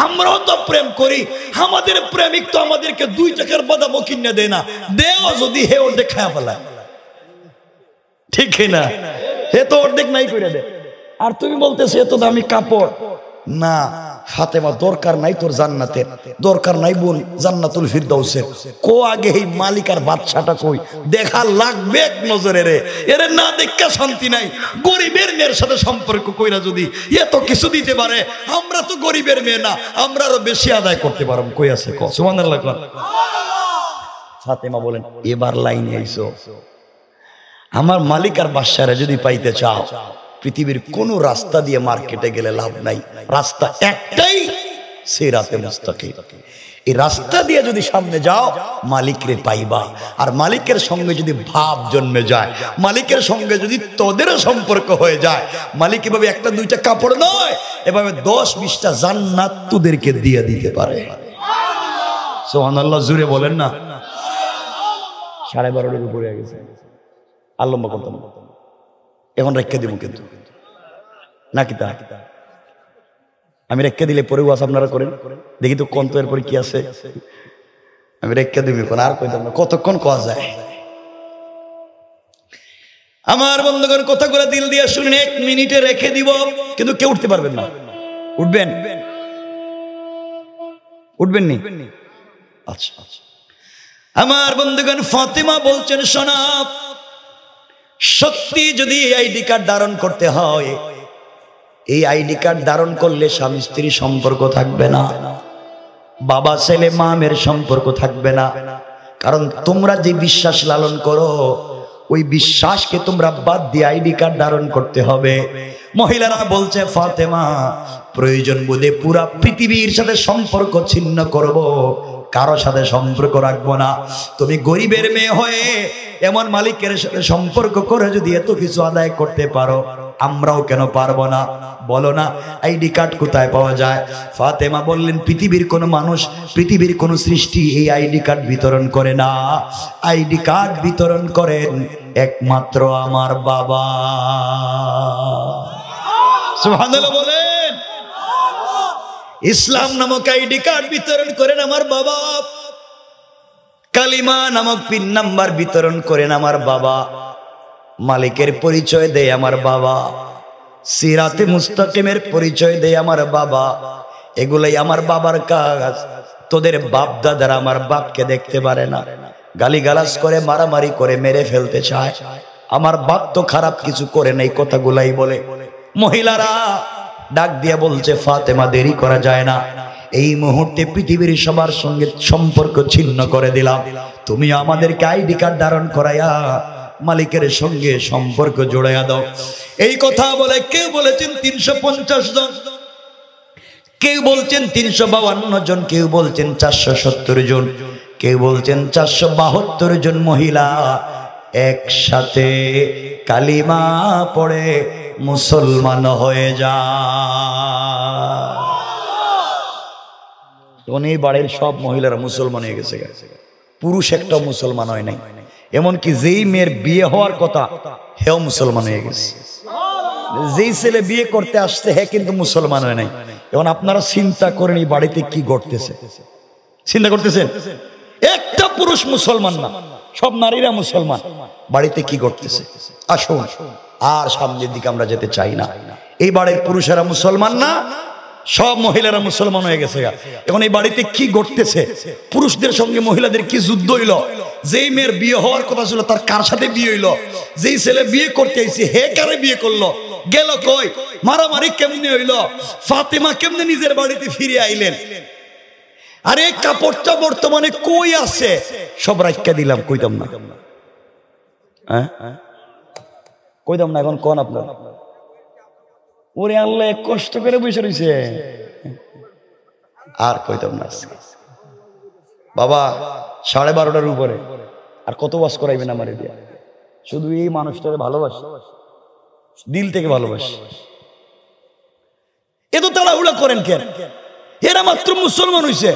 আমরাও তো প্রেম করি আমাদের প্রেমিক তো আমাদেরকে দুই টাকার বাদামও কিনে দেয় না দেও যদি হে অর্ধেক খায় ফেলায় ঠিক না হে তো অর্ধেক নাই করে দে আর তুমি বলতেছো এত দামি কাপড় না ফাতেমা দরকার নাই তোর জান্নাতের দরকার নাই বোন জান্নাতুল ফিরদাউসের কো আগে এই মালিক আর বাদশাটা কই দেখা লাগবে এক নজরে রে এরে না দেখকে শান্তি নাই গরিবের মেয়ের সাথে সম্পর্ক কইরা যদি এত কিছু দিতে পারে আমরা তো গরিবের মেয়ে না আমরা আরো বেশি আদায় করতে পারব কই আছে ক সুবহানাল্লাহ ফাতেমা বলেন এবার লাইনে আইছো আমার মালিক আর বাদশারে যদি পাইতে চাও পৃথিবীর কোনো রাস্তা দিয়ে মার্কেটে গেলে লাভ নাই রাস্তা একটাই সেই রাতে মুস্তাকে এই রাস্তা দিয়ে যদি সামনে যাও মালিকরে পাইবা আর মালিকের সঙ্গে যদি ভাব জন্মে যায় মালিকের সঙ্গে যদি তোদের সম্পর্ক হয়ে যায় মালিক এভাবে একটা দুইটা কাপড় নয় এভাবে দশ বিশটা জান্নাত তোদেরকে দিয়ে দিতে পারে সোহান আল্লাহ জুড়ে বলেন না সাড়ে বারোটার উপরে গেছে আল্লম্বা করতাম এখন রেখে দিব কিন্তু নাকি তা আমি রেখে দিলে পরে ওয়াস আপনারা করেন দেখি তো কন্ত এরপরে কি আছে আমি রেখে দিব এখন আর কই না কতক্ষণ কোয়া যায় আমার বন্ধুগণ কথাগুলো দিল দিয়ে শুনেন এক মিনিটে রেখে দিব কিন্তু কেউ উঠতে পারবেন না উঠবেন উঠবেন নি আচ্ছা আচ্ছা আমার বন্ধুগণ ফাতিমা বলছেন সোনা সত্যি যদি এই আইডি কার্ড ধারণ করতে হয় এই আইডি কার্ড ধারণ করলে স্বামী স্ত্রী সম্পর্ক থাকবে না বাবা ছেলে মামের সম্পর্ক থাকবে না কারণ তোমরা যে বিশ্বাস লালন করো ওই বিশ্বাসকে তোমরা বাদ দিয়ে আইডি কার্ড ধারণ করতে হবে মহিলারা বলছে ফাতেমা প্রয়োজন বোধে পুরা পৃথিবীর সাথে সম্পর্ক ছিন্ন করব কারো সাথে সম্পর্ক রাখবো না তুমি গরিবের মেয়ে হয়ে এমন মালিকের সাথে সম্পর্ক করে যদি এত কিছু আদায় করতে পারো আমরাও কেন পারবো না বলো না আইডি কার্ড কোথায় পাওয়া যায় ফাতেমা বললেন পৃথিবীর কোনো মানুষ পৃথিবীর কোনো সৃষ্টি এই আইডি কার্ড বিতরণ করে না আইডি কার্ড বিতরণ করেন একমাত্র আমার বাবা বলেন ইসলাম নামক আইডি কার্ড বিতরণ করেন আমার বাবা কালিমা নামক পিন নাম্বার বিতরণ করেন আমার বাবা মালিকের পরিচয় দেয় আমার বাবা সিরাতে মুস্তাকিমের পরিচয় দেয় আমার বাবা এগুলাই আমার বাবার কাজ তোদের বাপ দাদারা আমার বাপকে দেখতে পারে না গালিগালাজ করে মারামারি করে মেরে ফেলতে চায় আমার বাপ তো খারাপ কিছু করে নাই কথাগুলাই বলে মহিলারা ডাক দিয়া বলছে ফাতেমা দেরি করা যায় না এই মুহূর্তে পৃথিবীর সবার সঙ্গে সম্পর্ক ছিন্ন করে দিলাম তুমি আমাদেরকে আইডি কার্ড ধারণ করাইয়া মালিকের সঙ্গে সম্পর্ক জোড়াইয়া দাও এই কথা বলে কেউ বলেছেন তিনশো জন কেউ বলছেন তিনশো বাউান্ন জন কেউ বলছেন চারশো সত্তর জন কেউ বলছেন চারশো বাহাত্তর জন মহিলা একসাথে কালিমা পড়ে মুসলমান হয়ে যা উনি বাড়ির সব মহিলারা মুসলমান হয়ে গেছে পুরুষ একটা মুসলমান হয় নাই এমনকি যেই মেয়ের বিয়ে হওয়ার কথা হেও মুসলমান হয়ে গেছে যেই ছেলে বিয়ে করতে আসছে হ্যাঁ কিন্তু মুসলমান হয় নাই এখন আপনারা চিন্তা করেন এই বাড়িতে কি ঘটতেছে চিন্তা করতেছেন একটা পুরুষ মুসলমান না সব নারীরা মুসলমান বাড়িতে কি ঘটতেছে আসুন আর সামনের দিকে আমরা যেতে চাই না এই বাড়ির পুরুষেরা মুসলমান না সব মহিলারা মুসলমান হয়ে গেছে এখন এই বাড়িতে কি ঘটতেছে পুরুষদের সঙ্গে মহিলাদের কি যুদ্ধ হইল যেই মেয়ের বিয়ে হওয়ার কথা ছিল তার কার সাথে বিয়ে হইল যেই ছেলে বিয়ে করতে আইছে হে কারে বিয়ে করলো গেল কই মারামারি কেমনে হইল ফাতেমা কেমনে নিজের বাড়িতে ফিরে আইলেন আর এই কাপড়টা বর্তমানে কই আছে সব রাখিয়া দিলাম কইতাম না হ্যাঁ কইতাম না এখন কন আপনার ওরে আল্লাহ কষ্ট করে বসে রয়েছে আর কইতাম না বাবা সাড়ে বারোটার উপরে আর কত বাস করাইবেন আমার দিয়া শুধু এই মানুষটারে ভালোবাসি দিল থেকে ভালোবাসি এ তো তাড়াহুড়া করেন কেন এরা মাত্র মুসলমান হয়েছে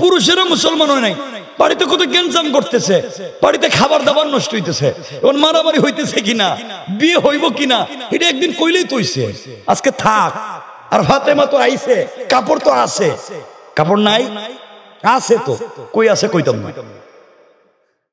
পুরুষেরও মুসলমান হয় নাই বাড়িতে কত গেঞ্জাম করতেছে বাড়িতে খাবার দাবার নষ্ট হইতেছে এখন মারামারি হইতেছে কিনা বিয়ে হইব কিনা এটা একদিন কইলেই তৈছে আজকে থাক আর মা তো আইছে কাপড় তো আছে কাপড় নাই আছে তো কই আছে কইতাম না